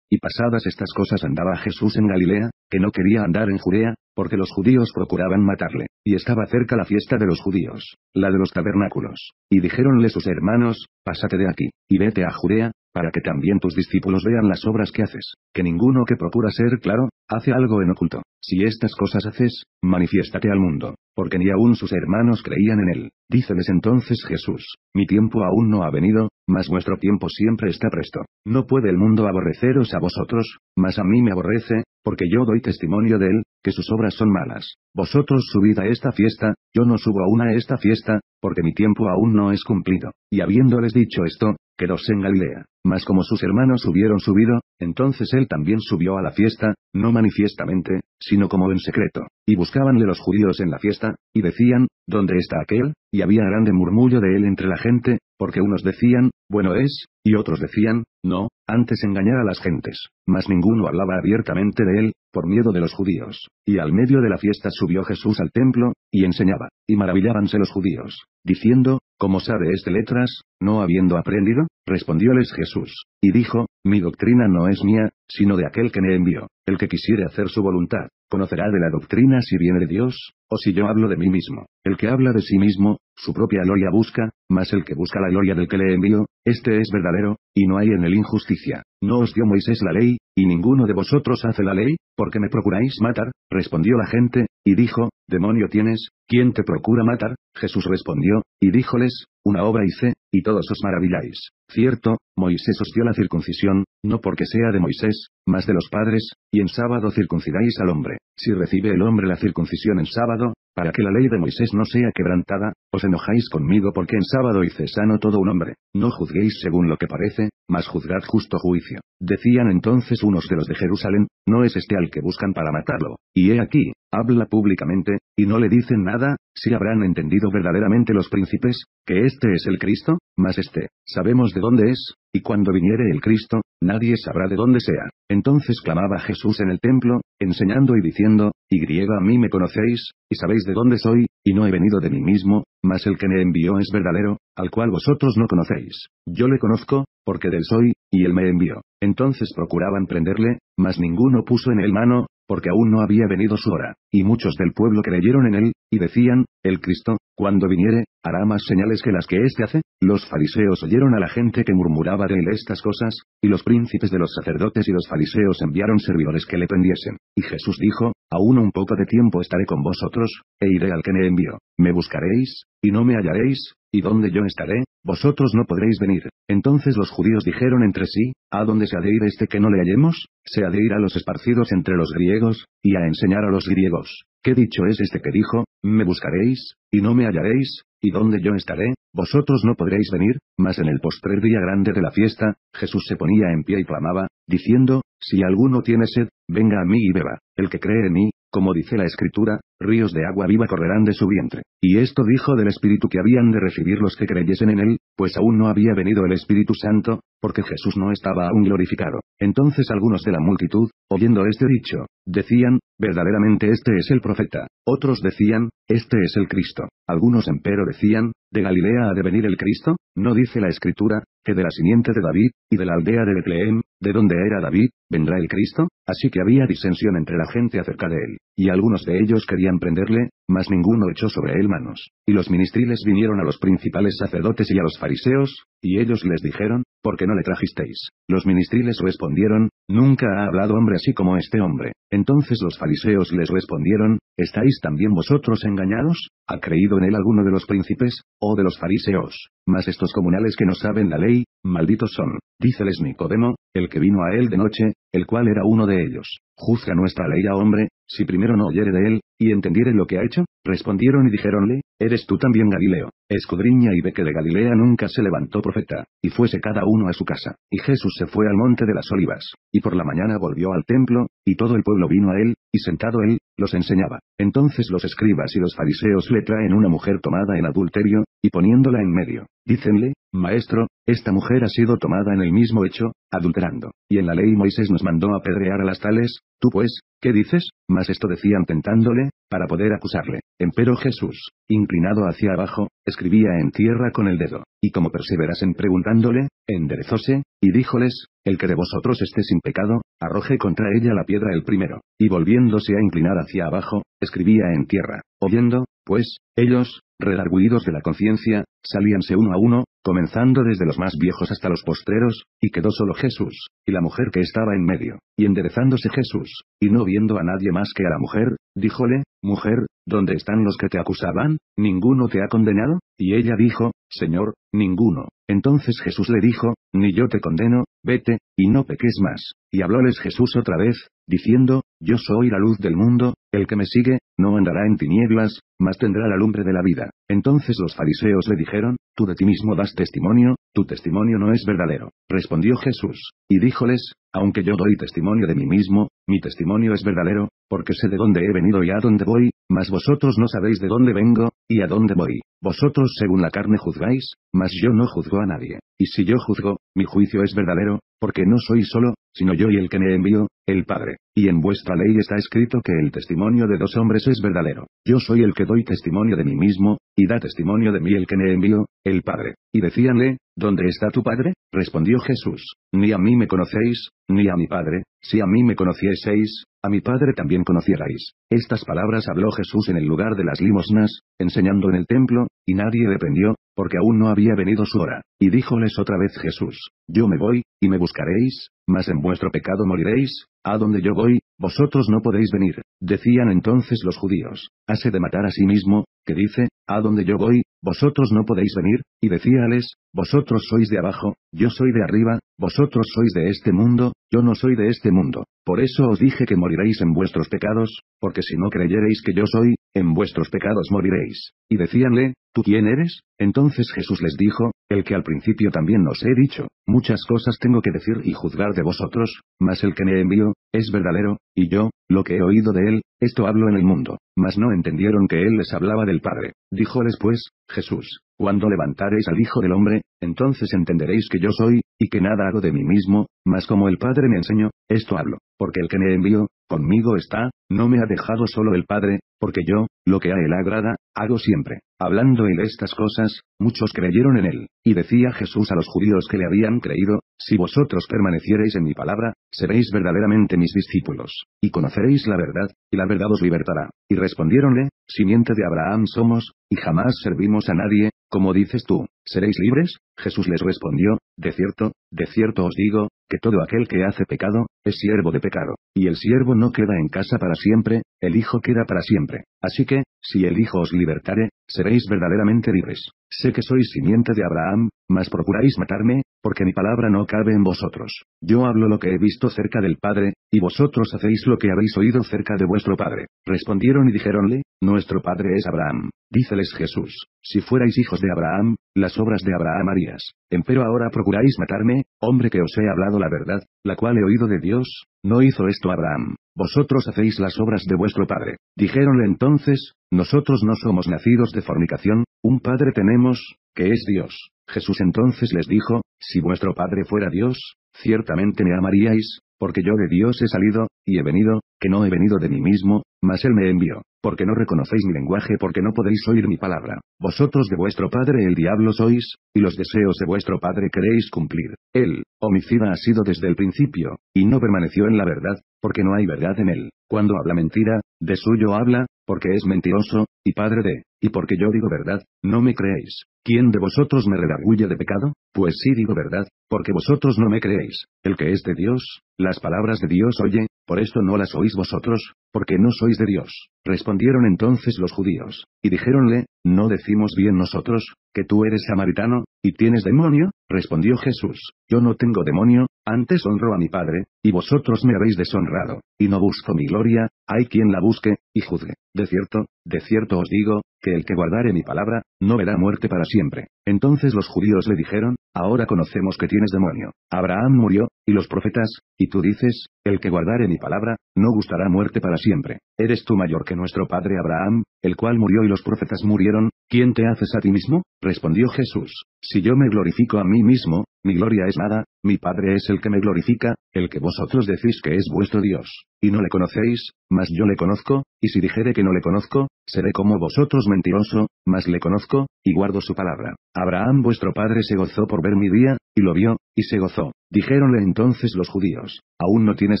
Y pasadas estas cosas andaba Jesús en Galilea, que no quería andar en Judea, porque los judíos procuraban matarle, y estaba cerca la fiesta de los judíos, la de los tabernáculos, y dijéronle sus hermanos, pásate de aquí, y vete a Judea, para que también tus discípulos vean las obras que haces, que ninguno que procura ser claro, hace algo en oculto. Si estas cosas haces, manifiéstate al mundo, porque ni aun sus hermanos creían en él. Díceles entonces Jesús, mi tiempo aún no ha venido, mas vuestro tiempo siempre está presto. No puede el mundo aborreceros a vosotros, mas a mí me aborrece, porque yo doy testimonio de él, que sus obras son malas. Vosotros subid a esta fiesta, yo no subo aún a esta fiesta, porque mi tiempo aún no es cumplido. Y habiéndoles dicho esto, quedóse en Galilea. Mas como sus hermanos hubieron subido, entonces él también subió a la fiesta, no manifiestamente, sino como en secreto. Y buscábanle los judíos en la fiesta, y decían, ¿dónde está aquel? Y había grande murmullo de él entre la gente, porque unos decían, bueno es, y otros decían, no, antes engañar a las gentes. Mas ninguno hablaba abiertamente de él, por miedo de los judíos. Y al medio de la fiesta subió Jesús al templo, y enseñaba, y maravillábanse los judíos, diciendo, ¿cómo sabe este letras, no habiendo aprendido? Respondióles Jesús, y dijo, mi doctrina no es mía, sino de aquel que me envió, el que quisiere hacer su voluntad, conocerá de la doctrina si viene de Dios, o si yo hablo de mí mismo. El que habla de sí mismo, su propia gloria busca, mas el que busca la gloria del que le envió, este es verdadero, y no hay en él injusticia. ¿No os dio Moisés la ley, y ninguno de vosotros hace la ley, porque me procuráis matar? Respondió la gente, y dijo, demonio tienes, ¿quién te procura matar? Jesús respondió, y díjoles, una obra hice, y todos os maravilláis. Cierto, Moisés os dio la circuncisión, no porque sea de Moisés, mas de los padres, y en sábado circuncidáis al hombre. Si recibe el hombre la circuncisión en sábado, para que la ley de Moisés no sea quebrantada, os enojáis conmigo porque en sábado hice sano todo un hombre. No juzguéis según lo que parece, mas juzgad justo juicio. Decían entonces unos de los de Jerusalén, no es este al que buscan para matarlo. Y he aquí, habla públicamente, y no le dicen nada, si habrán entendido verdaderamente los príncipes, que este es el Cristo, mas este, sabemos de dónde es, y cuando viniere el Cristo, nadie sabrá de dónde sea. Entonces clamaba Jesús en el templo, enseñando y diciendo, Y griega a mí me conocéis, y sabéis de dónde soy, y no he venido de mí mismo, mas el que me envió es verdadero, al cual vosotros no conocéis. Yo le conozco, porque del soy, y él me envió. Entonces procuraban prenderle, mas ninguno puso en él mano, porque aún no había venido su hora, y muchos del pueblo creyeron en él, y decían, el Cristo, cuando viniere, hará más señales que las que éste hace. Los fariseos oyeron a la gente que murmuraba de él estas cosas, y los príncipes de los sacerdotes y los fariseos enviaron servidores que le prendiesen. Y Jesús dijo, aún un poco de tiempo estaré con vosotros, e iré al que me envió. Me buscaréis, y no me hallaréis, ¿Y donde yo estaré? Vosotros no podréis venir. Entonces los judíos dijeron entre sí, ¿a dónde se ha de ir este que no le hallemos? Se ha de ir a los esparcidos entre los griegos, y a enseñar a los griegos. ¿Qué dicho es este que dijo, me buscaréis, y no me hallaréis, y donde yo estaré, vosotros no podréis venir? Mas en el postrer día grande de la fiesta, Jesús se ponía en pie y clamaba, diciendo, si alguno tiene sed, venga a mí y beba. El que cree en mí, como dice la escritura, ríos de agua viva correrán de su vientre. Y esto dijo del Espíritu que habían de recibir los que creyesen en él, pues aún no había venido el Espíritu Santo, porque Jesús no estaba aún glorificado. Entonces algunos de la multitud, oyendo este dicho, decían, verdaderamente este es el profeta. Otros decían, este es el Cristo. Algunos empero decían, ¿de Galilea ha de venir el Cristo? ¿No dice la Escritura, que de la simiente de David, y de la aldea de Betlehem, ¿De dónde era David? ¿Vendrá el Cristo? Así que había disensión entre la gente acerca de él, y algunos de ellos querían prenderle, mas ninguno echó sobre él manos. Y los ministriles vinieron a los principales sacerdotes y a los fariseos, y ellos les dijeron, ¿por qué no le trajisteis? Los ministriles respondieron, nunca ha hablado hombre así como este hombre. Entonces los fariseos les respondieron, ¿estáis también vosotros engañados? ¿Ha creído en él alguno de los príncipes, o de los fariseos? Mas estos comunales que no saben la ley, malditos son. Díceles Nicodemo, el que vino a él de noche, el cual era uno de ellos. Juzga nuestra ley a hombre, si primero no oyere de él, y entendiere lo que ha hecho, respondieron y dijéronle, ¿eres tú también Galileo? Escudriña y ve que de Galilea nunca se levantó profeta, y fuese cada uno a su casa. Y Jesús se fue al monte de las olivas, y por la mañana volvió al templo, y todo el pueblo vino a él, y sentado él, los enseñaba. Entonces los escribas y los fariseos le traen una mujer tomada en adulterio, y poniéndola en medio, dicenle, Maestro, esta mujer ha sido tomada en el mismo hecho, adulterando, y en la ley Moisés nos mandó apedrear a las tales, tú pues, ¿qué dices? Mas esto decían tentándole, para poder acusarle. Empero Jesús, inclinado hacia abajo, escribía en tierra con el dedo, y como perseverasen preguntándole, enderezóse, y díjoles, el que de vosotros esté sin pecado, arroje contra ella la piedra el primero, y volviéndose a inclinar hacia abajo, escribía en tierra, oyendo, pues, ellos, redarguidos de la conciencia, salíanse uno a uno, comenzando desde los más viejos hasta los postreros, y quedó solo Jesús, y la mujer que estaba en medio, y enderezándose Jesús, y no viendo a nadie más que a la mujer, díjole, Mujer, ¿dónde están los que te acusaban? ¿Ninguno te ha condenado? Y ella dijo, Señor, Ninguno. Entonces Jesús le dijo, Ni yo te condeno, vete, y no peques más. Y hablóles Jesús otra vez, diciendo, Yo soy la luz del mundo, el que me sigue, no andará en tinieblas, mas tendrá la lumbre de la vida. Entonces los fariseos le dijeron, Tú de ti mismo das testimonio, tu testimonio no es verdadero. Respondió Jesús, y díjoles, Aunque yo doy testimonio de mí mismo, mi testimonio es verdadero, porque sé de dónde he venido y a dónde voy, mas vosotros no sabéis de dónde vengo, y a dónde voy. Vosotros según la carne juzgáis, mas yo no juzgo a nadie. Y si yo juzgo, mi juicio es verdadero, porque no soy solo, sino yo y el que me envió, el Padre. Y en vuestra ley está escrito que el testimonio de dos hombres es verdadero. Yo soy el que doy testimonio de mí mismo, y da testimonio de mí el que me envió, el Padre. Y decíanle, ¿dónde está tu Padre? Respondió Jesús, ni a mí me conocéis, ni a mi Padre, si a mí me conocieseis, a mi Padre también conocierais. Estas palabras habló Jesús en el lugar de las limosnas, enseñando en el templo, y nadie dependió, porque aún no había venido su hora. Y díjoles otra vez Jesús, yo me voy, y me buscaréis, mas en vuestro pecado moriréis, a donde yo voy, vosotros no podéis venir. Decían entonces los judíos, Hace de matar a sí mismo, que dice, a donde yo voy, vosotros no podéis venir, y decíales, vosotros sois de abajo, yo soy de arriba, vosotros sois de este mundo, yo no soy de este mundo. Por eso os dije que moriréis en vuestros pecados, porque si no creyereis que yo soy, en vuestros pecados moriréis. Y decíanle, ¿Tú quién eres? Entonces Jesús les dijo, el que al principio también os he dicho, muchas cosas tengo que decir y juzgar de vosotros, mas el que me envió, es verdadero, y yo, lo que he oído de él, esto hablo en el mundo, mas no entendieron que él les hablaba del Padre. dijo pues, Jesús, cuando levantareis al Hijo del Hombre, entonces entenderéis que yo soy, y que nada hago de mí mismo, mas como el Padre me enseñó, esto hablo, porque el que me envió, conmigo está, no me ha dejado solo el Padre, porque yo, lo que a él agrada, hago siempre. Hablando él estas cosas, muchos creyeron en él, y decía Jesús a los judíos que le habían creído, si vosotros permaneciereis en mi palabra, seréis verdaderamente mis discípulos, y conoceréis la verdad, y la verdad os libertará. Y respondiéronle, simiente de Abraham somos, y jamás servimos a nadie, como dices tú, ¿seréis libres? Jesús les respondió, de cierto, de cierto os digo, que todo aquel que hace pecado, es siervo de pecado. Y el siervo no queda en casa para siempre, el Hijo queda para siempre. Así que, si el Hijo os libertare, seréis verdaderamente libres. Sé que sois simiente de Abraham, mas procuráis matarme, porque mi palabra no cabe en vosotros. Yo hablo lo que he visto cerca del Padre, y vosotros hacéis lo que habéis oído cerca de vuestro Padre. Respondieron y dijéronle, Nuestro Padre es Abraham. Díceles Jesús, si fuerais hijos de Abraham, las obras de Abraham harías. Empero ahora procuráis matarme, hombre que os he hablado la verdad, la cual he oído de Dios, no hizo esto Abraham. Vosotros hacéis las obras de vuestro padre. Dijéronle entonces, nosotros no somos nacidos de fornicación, un padre tenemos, que es Dios. Jesús entonces les dijo, si vuestro padre fuera Dios, ciertamente me amaríais, porque yo de Dios he salido, y he venido, que no he venido de mí mismo, mas él me envió, porque no reconocéis mi lenguaje porque no podéis oír mi palabra. Vosotros de vuestro padre el diablo sois, y los deseos de vuestro padre queréis cumplir. Él, homicida ha sido desde el principio, y no permaneció en la verdad, porque no hay verdad en él. Cuando habla mentira, de suyo habla, porque es mentiroso, y padre de, y porque yo digo verdad, no me creéis. ¿Quién de vosotros me redarguye de pecado? Pues sí digo verdad, porque vosotros no me creéis. El que es de Dios, las palabras de Dios oye, por esto no las oís vosotros, porque no sois de Dios. Respondieron entonces los judíos, y dijéronle, ¿no decimos bien nosotros, que tú eres samaritano, y tienes demonio? Respondió Jesús, yo no tengo demonio, antes honro a mi Padre, y vosotros me habéis deshonrado, y no busco mi gloria, hay quien la busque, y juzgue. De cierto, de cierto os digo, que el que guardare mi palabra, no verá muerte para siempre. Entonces los judíos le dijeron, ahora conocemos que tienes demonio. Abraham murió, y los profetas, y tú dices, el que guardare mi palabra, no gustará muerte para siempre. Eres tú mayor que nuestro padre Abraham, el cual murió y los profetas murieron, ¿quién te haces a ti mismo? Respondió Jesús, si yo me glorifico a mí mismo, mi gloria es nada, mi Padre es el que me glorifica, el que vosotros decís que es vuestro Dios, y no le conocéis, mas yo le conozco, y si dijere que no le conozco, seré como vosotros mentiroso, mas le conozco, y guardo su palabra. Abraham vuestro padre se gozó por ver mi día, y lo vio, y se gozó. Dijéronle entonces los judíos, aún no tienes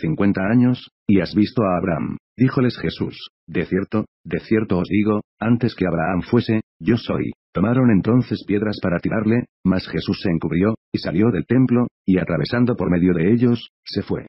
cincuenta años, y has visto a Abraham. Díjoles Jesús, de cierto, de cierto os digo, antes que Abraham fuese, yo soy. Tomaron entonces piedras para tirarle, mas Jesús se encubrió, y salió del templo, y atravesando por medio de ellos, se fue.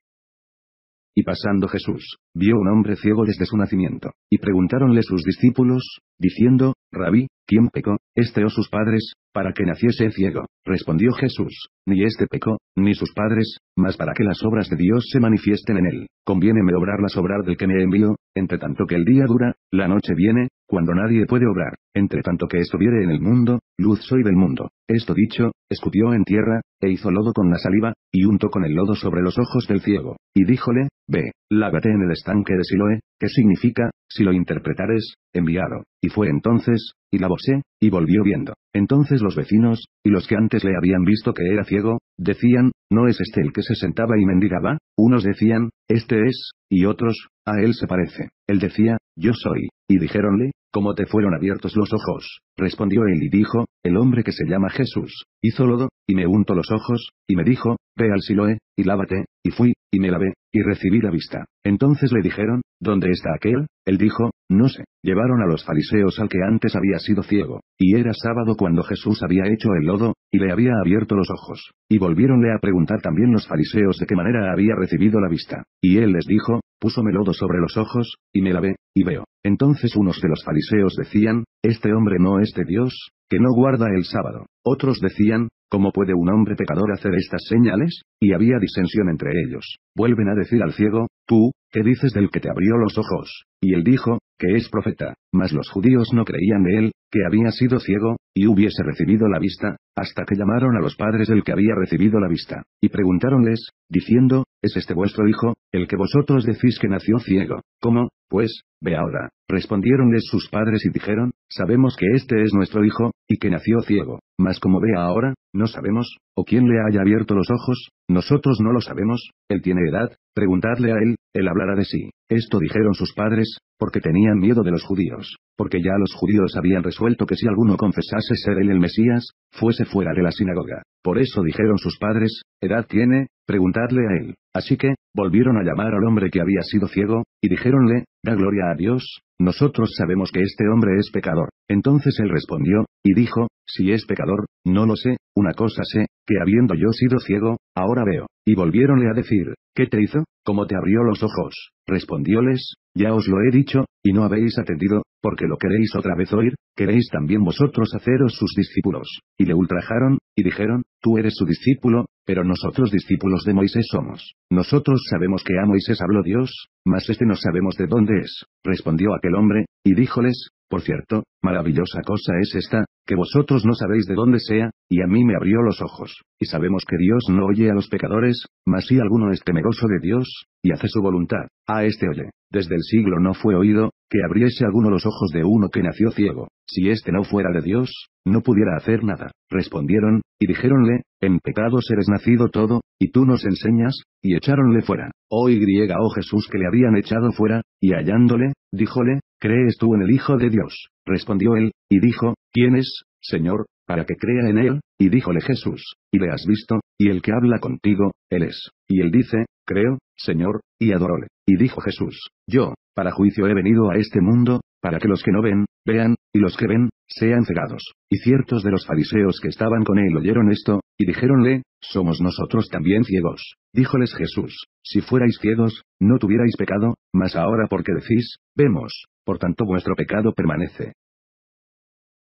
Y pasando Jesús, vio un hombre ciego desde su nacimiento, y preguntáronle sus discípulos, diciendo, Rabí, ¿quién pecó, este o sus padres, para que naciese ciego? Respondió Jesús, ni este pecó, ni sus padres, mas para que las obras de Dios se manifiesten en él, conviene me obrar del que me envió, entre tanto que el día dura, la noche viene, cuando nadie puede obrar. Entre tanto que estuviere en el mundo, luz soy del mundo. Esto dicho, escupió en tierra, e hizo lodo con la saliva, y untó con el lodo sobre los ojos del ciego. Y díjole, ve, lávate en el estanque de Siloé, que significa, si lo interpretares, enviado. Y fue entonces, y la bosé, y volvió viendo. Entonces los vecinos, y los que antes le habían visto que era ciego, decían, ¿no es este el que se sentaba y mendigaba? Unos decían, este es, y otros, a él se parece. Él decía, yo soy, y dijéronle, ¿cómo te fueron abiertos los ojos? Respondió él y dijo, el hombre que se llama Jesús, hizo lodo, y me untó los ojos, y me dijo, ve al Siloé, y lávate, y fui, y me lavé, y recibí la vista. Entonces le dijeron, ¿dónde está aquel? Él dijo, no sé. Llevaron a los fariseos al que antes había sido ciego, y era sábado cuando Jesús había hecho el lodo, y le había abierto los ojos. Y volviéronle a preguntar también los fariseos de qué manera había recibido la vista. Y él les dijo, púsome lodo sobre los ojos, y me lavé, y veo. Entonces unos de los fariseos decían, este hombre no es de Dios, que no guarda el sábado. Otros decían, ¿cómo puede un hombre pecador hacer estas señales? Y había disensión entre ellos. Vuelven a decir al ciego, tú, ¿qué dices del que te abrió los ojos? Y él dijo, que es profeta. Mas los judíos no creían de él, que había sido ciego, y hubiese recibido la vista, hasta que llamaron a los padres del que había recibido la vista, y preguntáronles, diciendo, ¿es este vuestro hijo, el que vosotros decís que nació ciego? ¿Cómo? Pues, ve ahora, respondiéronles sus padres y dijeron, sabemos que este es nuestro hijo, y que nació ciego. Mas como ve ahora, no sabemos, o quién le haya abierto los ojos, nosotros no lo sabemos, él tiene edad, preguntadle a él, él hablará de sí. Esto dijeron sus padres, porque tenían miedo de los judíos, porque ya los judíos habían resuelto que si alguno confesase ser él el Mesías, fuese fuera de la sinagoga. Por eso dijeron sus padres, edad tiene, preguntadle a él. Así que, volvieron a llamar al hombre que había sido ciego, y dijéronle, da gloria a Dios, nosotros sabemos que este hombre es pecador. Entonces él respondió, y dijo, si es pecador, no lo sé, una cosa sé, que habiendo yo sido ciego, ahora veo. Y volviéronle a decir, ¿qué te hizo? ¿Cómo te abrió los ojos? Respondióles, ya os lo he dicho, y no habéis atendido, porque lo queréis otra vez oír, queréis también vosotros haceros sus discípulos. Y le ultrajaron, y dijeron, Tú eres su discípulo, pero nosotros discípulos de Moisés somos. Nosotros sabemos que a Moisés habló Dios, mas este no sabemos de dónde es, respondió aquel hombre, y díjoles, por cierto, maravillosa cosa es esta, que vosotros no sabéis de dónde sea, y a mí me abrió los ojos, y sabemos que Dios no oye a los pecadores, mas si alguno es temeroso de Dios, y hace su voluntad, a ah, este oye, desde el siglo no fue oído, que abriese alguno los ojos de uno que nació ciego. Si éste no fuera de Dios, no pudiera hacer nada. Respondieron, y dijéronle, en pecado eres nacido todo, y tú nos enseñas, y echáronle fuera. o oh, y o oh, Jesús que le habían echado fuera, y hallándole, díjole, ¿crees tú en el Hijo de Dios? Respondió él, y dijo, ¿quién es, Señor, para que crea en él? Y díjole Jesús, y le has visto, y el que habla contigo, él es. Y él dice, creo, Señor, y adoróle. Y dijo Jesús, yo, para juicio he venido a este mundo, para que los que no ven, vean, y los que ven, sean cegados. Y ciertos de los fariseos que estaban con él oyeron esto, y dijéronle, ¿somos nosotros también ciegos? Díjoles Jesús, si fuerais ciegos, no tuvierais pecado, mas ahora porque decís, vemos, por tanto vuestro pecado permanece.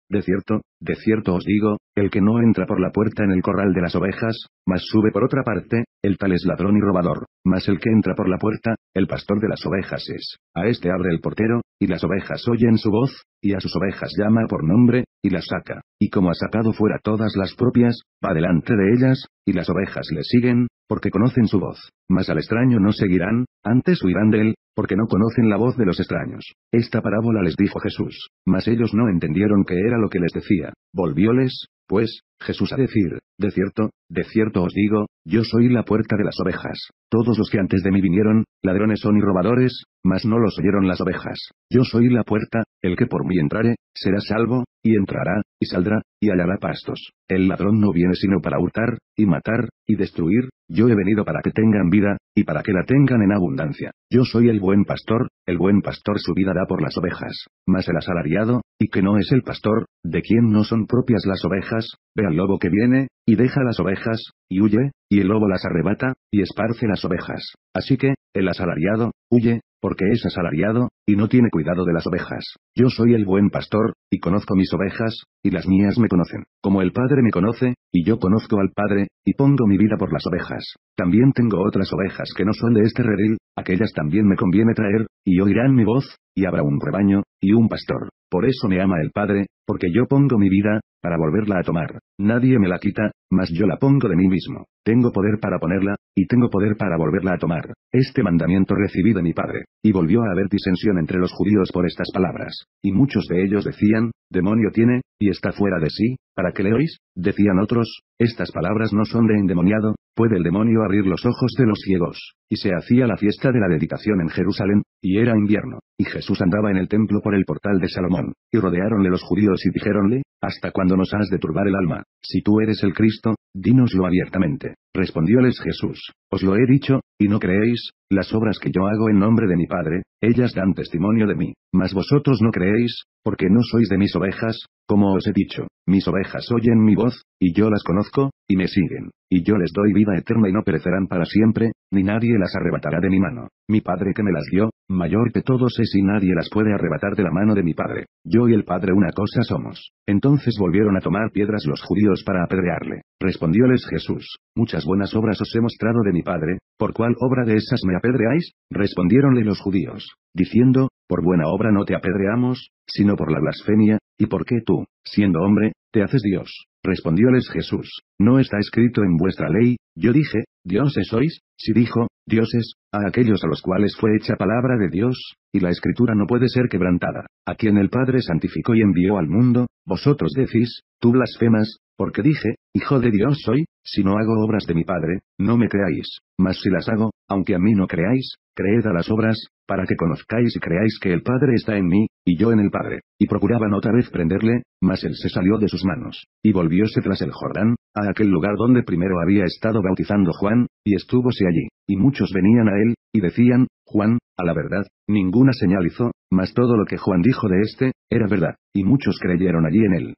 De cierto, de cierto os digo, el que no entra por la puerta en el corral de las ovejas, mas sube por otra parte, el tal es ladrón y robador, mas el que entra por la puerta, el pastor de las ovejas es. A este abre el portero, y las ovejas oyen su voz, y a sus ovejas llama por nombre, y las saca, y como ha sacado fuera todas las propias, va delante de ellas, y las ovejas le siguen, porque conocen su voz, mas al extraño no seguirán, antes huirán de él, porque no conocen la voz de los extraños. Esta parábola les dijo Jesús, mas ellos no entendieron qué era lo que les decía volvióles, pues, Jesús a decir, de cierto, de cierto os digo, yo soy la puerta de las ovejas. Todos los que antes de mí vinieron, ladrones son y robadores, mas no los oyeron las ovejas. Yo soy la puerta, el que por mí entrare, será salvo, y entrará, y saldrá, y hallará pastos. El ladrón no viene sino para hurtar, y matar, y destruir, yo he venido para que tengan vida, y para que la tengan en abundancia. Yo soy el buen pastor, el buen pastor su vida da por las ovejas, mas el asalariado, y que no es el pastor, de quien no son propias las ovejas, ve al lobo que viene, y deja las ovejas, y huye, y el lobo las arrebata, y esparce las ovejas. Así que, el asalariado, huye, porque es asalariado, y no tiene cuidado de las ovejas. Yo soy el buen pastor, y conozco mis ovejas, y las mías me conocen, como el Padre me conoce, y yo conozco al Padre, y pongo mi vida por las ovejas. También tengo otras ovejas que no son de este redil, aquellas también me conviene traer, y oirán mi voz, y habrá un rebaño, y un pastor. Por eso me ama el Padre, porque yo pongo mi vida, para volverla a tomar. Nadie me la quita, mas yo la pongo de mí mismo. Tengo poder para ponerla, y tengo poder para volverla a tomar. Este mandamiento recibí de mi Padre. Y volvió a haber disensión entre los judíos por estas palabras. Y muchos de ellos decían, demonio tiene, y está fuera de sí, ¿para qué le oís? Decían otros, estas palabras no son de endemoniado, puede el demonio abrir los ojos de los ciegos. Y se hacía la fiesta de la dedicación en Jerusalén, y era invierno, y Jesús andaba en el templo por el portal de Salomón, y rodeáronle los judíos y dijéronle, ¿hasta cuando nos has de turbar el alma? Si tú eres el Cristo, dínoslo abiertamente. Respondióles Jesús, os lo he dicho, y no creéis, las obras que yo hago en nombre de mi Padre, ellas dan testimonio de mí, mas vosotros no creéis, porque no sois de mis ovejas, como os he dicho, mis ovejas oyen mi voz, y yo las conozco, y me siguen. Y yo les doy vida eterna y no perecerán para siempre, ni nadie las arrebatará de mi mano. Mi Padre que me las dio, mayor que todos es y nadie las puede arrebatar de la mano de mi Padre. Yo y el Padre una cosa somos. Entonces volvieron a tomar piedras los judíos para apedrearle. Respondióles Jesús, muchas buenas obras os he mostrado de mi Padre, ¿por cuál obra de esas me apedreáis? Respondiéronle los judíos, diciendo, por buena obra no te apedreamos, sino por la blasfemia, ¿Y por qué tú, siendo hombre, te haces Dios? Respondióles Jesús, no está escrito en vuestra ley, yo dije, dioses sois, si dijo, dioses, a aquellos a los cuales fue hecha palabra de Dios, y la escritura no puede ser quebrantada, a quien el Padre santificó y envió al mundo, vosotros decís, tú blasfemas, porque dije, Hijo de Dios soy, si no hago obras de mi Padre, no me creáis, mas si las hago, aunque a mí no creáis, creed a las obras, para que conozcáis y creáis que el Padre está en mí, y yo en el Padre. Y procuraban otra vez prenderle, mas él se salió de sus manos, y volvióse tras el Jordán, a aquel lugar donde primero había estado bautizando Juan, y estúvose allí, y muchos venían a él, y decían, Juan, a la verdad, ninguna señal hizo, mas todo lo que Juan dijo de éste, era verdad, y muchos creyeron allí en él.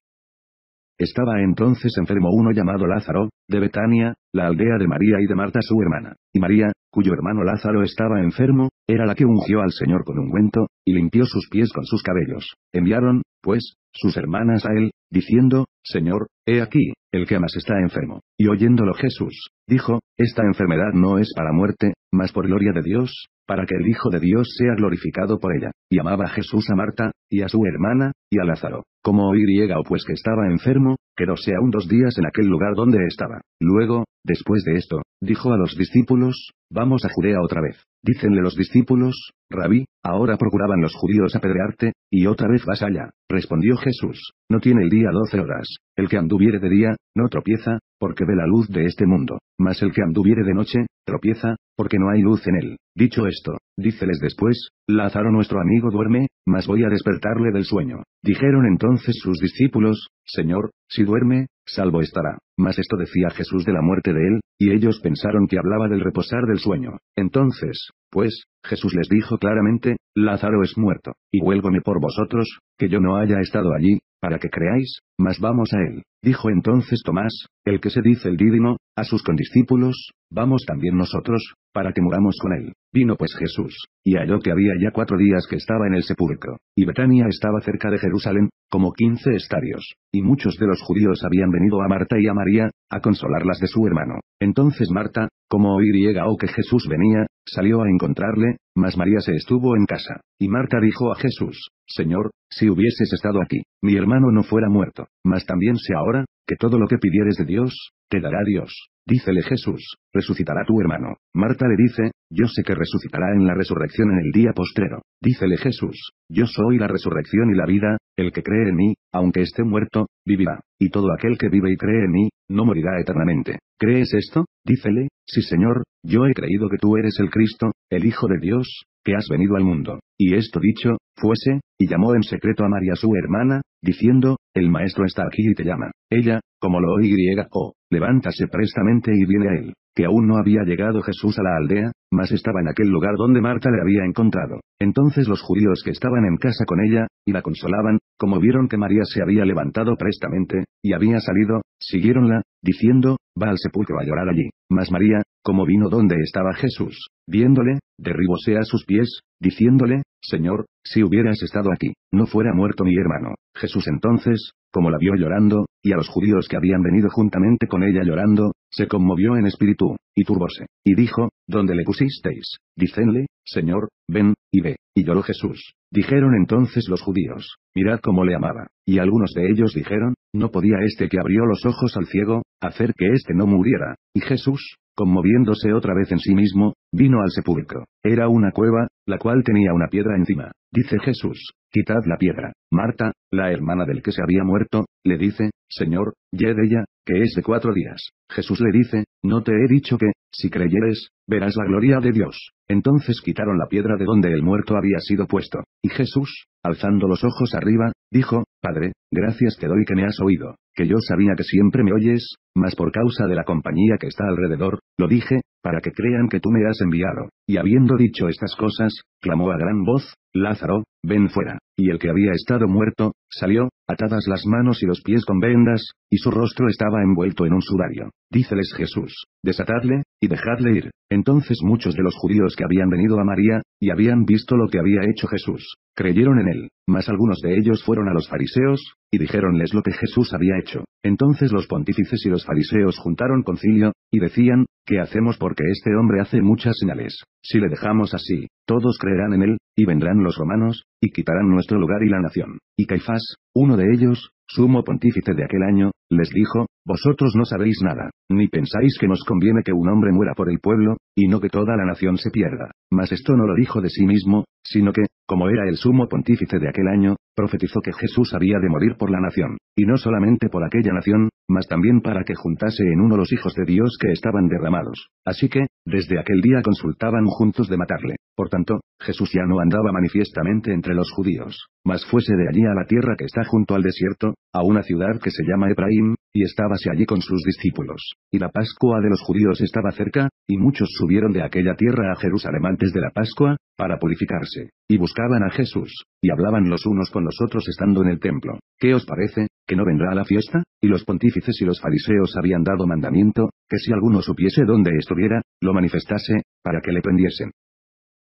Estaba entonces enfermo uno llamado Lázaro, de Betania, la aldea de María y de Marta su hermana, y María, cuyo hermano Lázaro estaba enfermo, era la que ungió al Señor con ungüento, y limpió sus pies con sus cabellos. Enviaron, pues, sus hermanas a él, diciendo, Señor, he aquí, el que más está enfermo. Y oyéndolo Jesús, dijo, Esta enfermedad no es para muerte, mas por gloria de Dios, para que el Hijo de Dios sea glorificado por ella. Y amaba Jesús a Marta, y a su hermana, y a Lázaro. Como Y o pues que estaba enfermo, quedóse aún dos días en aquel lugar donde estaba. Luego, después de esto, dijo a los discípulos, vamos a Judea otra vez. Dicenle los discípulos, Rabí, ahora procuraban los judíos apedrearte, y otra vez vas allá. Respondió Jesús, no tiene el día doce horas, el que anduviere de día, no tropieza, porque ve la luz de este mundo, mas el que anduviere de noche, tropieza, porque no hay luz en él. Dicho esto, díceles después, Lázaro nuestro amigo duerme, mas voy a despertarle del sueño. Dijeron entonces sus discípulos, Señor, si duerme, salvo estará. Mas esto decía Jesús de la muerte de él, y ellos pensaron que hablaba del reposar del sueño. Entonces, pues, Jesús les dijo claramente, Lázaro es muerto, y huélgome por vosotros, que yo no haya estado allí, para que creáis, mas vamos a él. Dijo entonces Tomás, el que se dice el dídimo, a sus condiscípulos, vamos también nosotros, para que muramos con él. Vino pues Jesús, y halló que había ya cuatro días que estaba en el sepulcro, y Betania estaba cerca de Jerusalén, como quince estadios, y muchos de los judíos habían venido a Marta y a María, a consolarlas de su hermano. Entonces Marta, como oír y o oh, que Jesús venía, salió a encontrarle, mas María se estuvo en casa, y Marta dijo a Jesús, Señor, si hubieses estado aquí, mi hermano no fuera muerto, mas también sé ahora, que todo lo que pidieres de Dios, te dará Dios. Dícele Jesús, resucitará tu hermano. Marta le dice, yo sé que resucitará en la resurrección en el día postrero. Dícele Jesús, yo soy la resurrección y la vida, el que cree en mí, aunque esté muerto, vivirá, y todo aquel que vive y cree en mí, no morirá eternamente. ¿Crees esto? Dícele, sí Señor, yo he creído que tú eres el Cristo, el Hijo de Dios, que has venido al mundo. Y esto dicho, fuese, y llamó en secreto a María su hermana, diciendo, el maestro está aquí y te llama. Ella, como lo oí, oh, levántase prestamente y viene a él, que aún no había llegado Jesús a la aldea, mas estaba en aquel lugar donde Marta le había encontrado. Entonces los judíos que estaban en casa con ella, y la consolaban, como vieron que María se había levantado prestamente, y había salido, siguieronla, diciendo, va al sepulcro a llorar allí. Mas María, como vino donde estaba Jesús, viéndole, derribóse a sus pies, diciéndole, Señor, si hubieras estado aquí, no fuera muerto mi hermano. Jesús entonces, como la vio llorando, y a los judíos que habían venido juntamente con ella llorando, se conmovió en espíritu, y turbóse, y dijo, ¿Dónde le pusisteis? Dicenle, Señor, ven, y ve, y lloró Jesús. Dijeron entonces los judíos, mirad cómo le amaba, y algunos de ellos dijeron, no podía este que abrió los ojos al ciego, hacer que éste no muriera. Y Jesús, conmoviéndose otra vez en sí mismo, vino al sepulcro. Era una cueva, la cual tenía una piedra encima. Dice Jesús, quitad la piedra. Marta, la hermana del que se había muerto, le dice, Señor, yed de ella, que es de cuatro días. Jesús le dice, no te he dicho que, si creyeres, verás la gloria de Dios. Entonces quitaron la piedra de donde el muerto había sido puesto, y Jesús, alzando los ojos arriba, dijo, Padre, gracias te doy que me has oído, que yo sabía que siempre me oyes, mas por causa de la compañía que está alrededor, lo dije, para que crean que tú me has enviado. Y habiendo dicho estas cosas, clamó a gran voz, Lázaro, ven fuera. Y el que había estado muerto, salió, atadas las manos y los pies con vendas, y su rostro estaba envuelto en un sudario. Díceles Jesús, desatadle, y dejadle ir. Entonces muchos de los judíos que habían venido a María, y habían visto lo que había hecho Jesús, creyeron en él, mas algunos de ellos fueron a los fariseos, y dijéronles lo que Jesús había hecho. Entonces los pontífices y los fariseos juntaron concilio, y decían, ¿qué hacemos porque este hombre hace muchas señales? Si le dejamos así, todos creerán en él, y vendrán los romanos, y quitarán nuestro lugar y la nación. Y Caifás, uno de ellos, sumo pontífice de aquel año, les dijo, vosotros no sabéis nada, ni pensáis que nos conviene que un hombre muera por el pueblo, y no que toda la nación se pierda. Mas esto no lo dijo de sí mismo, sino que, como era el sumo pontífice de aquel año, profetizó que Jesús había de morir por la nación, y no solamente por aquella nación, mas también para que juntase en uno los hijos de Dios que estaban derramados. Así que, desde aquel día consultaban juntos de matarle. Por tanto, Jesús ya no andaba manifiestamente entre los judíos, mas fuese de allí a la tierra que está junto al desierto, a una ciudad que se llama Efraín, y estábase allí con sus discípulos. Y la Pascua de los judíos estaba cerca, y muchos subieron de aquella tierra a Jerusalén antes de la Pascua, para purificarse. Y buscaban a Jesús, y hablaban los unos con los otros estando en el templo. ¿Qué os parece? ¿Que no vendrá a la fiesta? Y los pontífices y los fariseos habían dado mandamiento, que si alguno supiese dónde estuviera, lo manifestase, para que le prendiesen.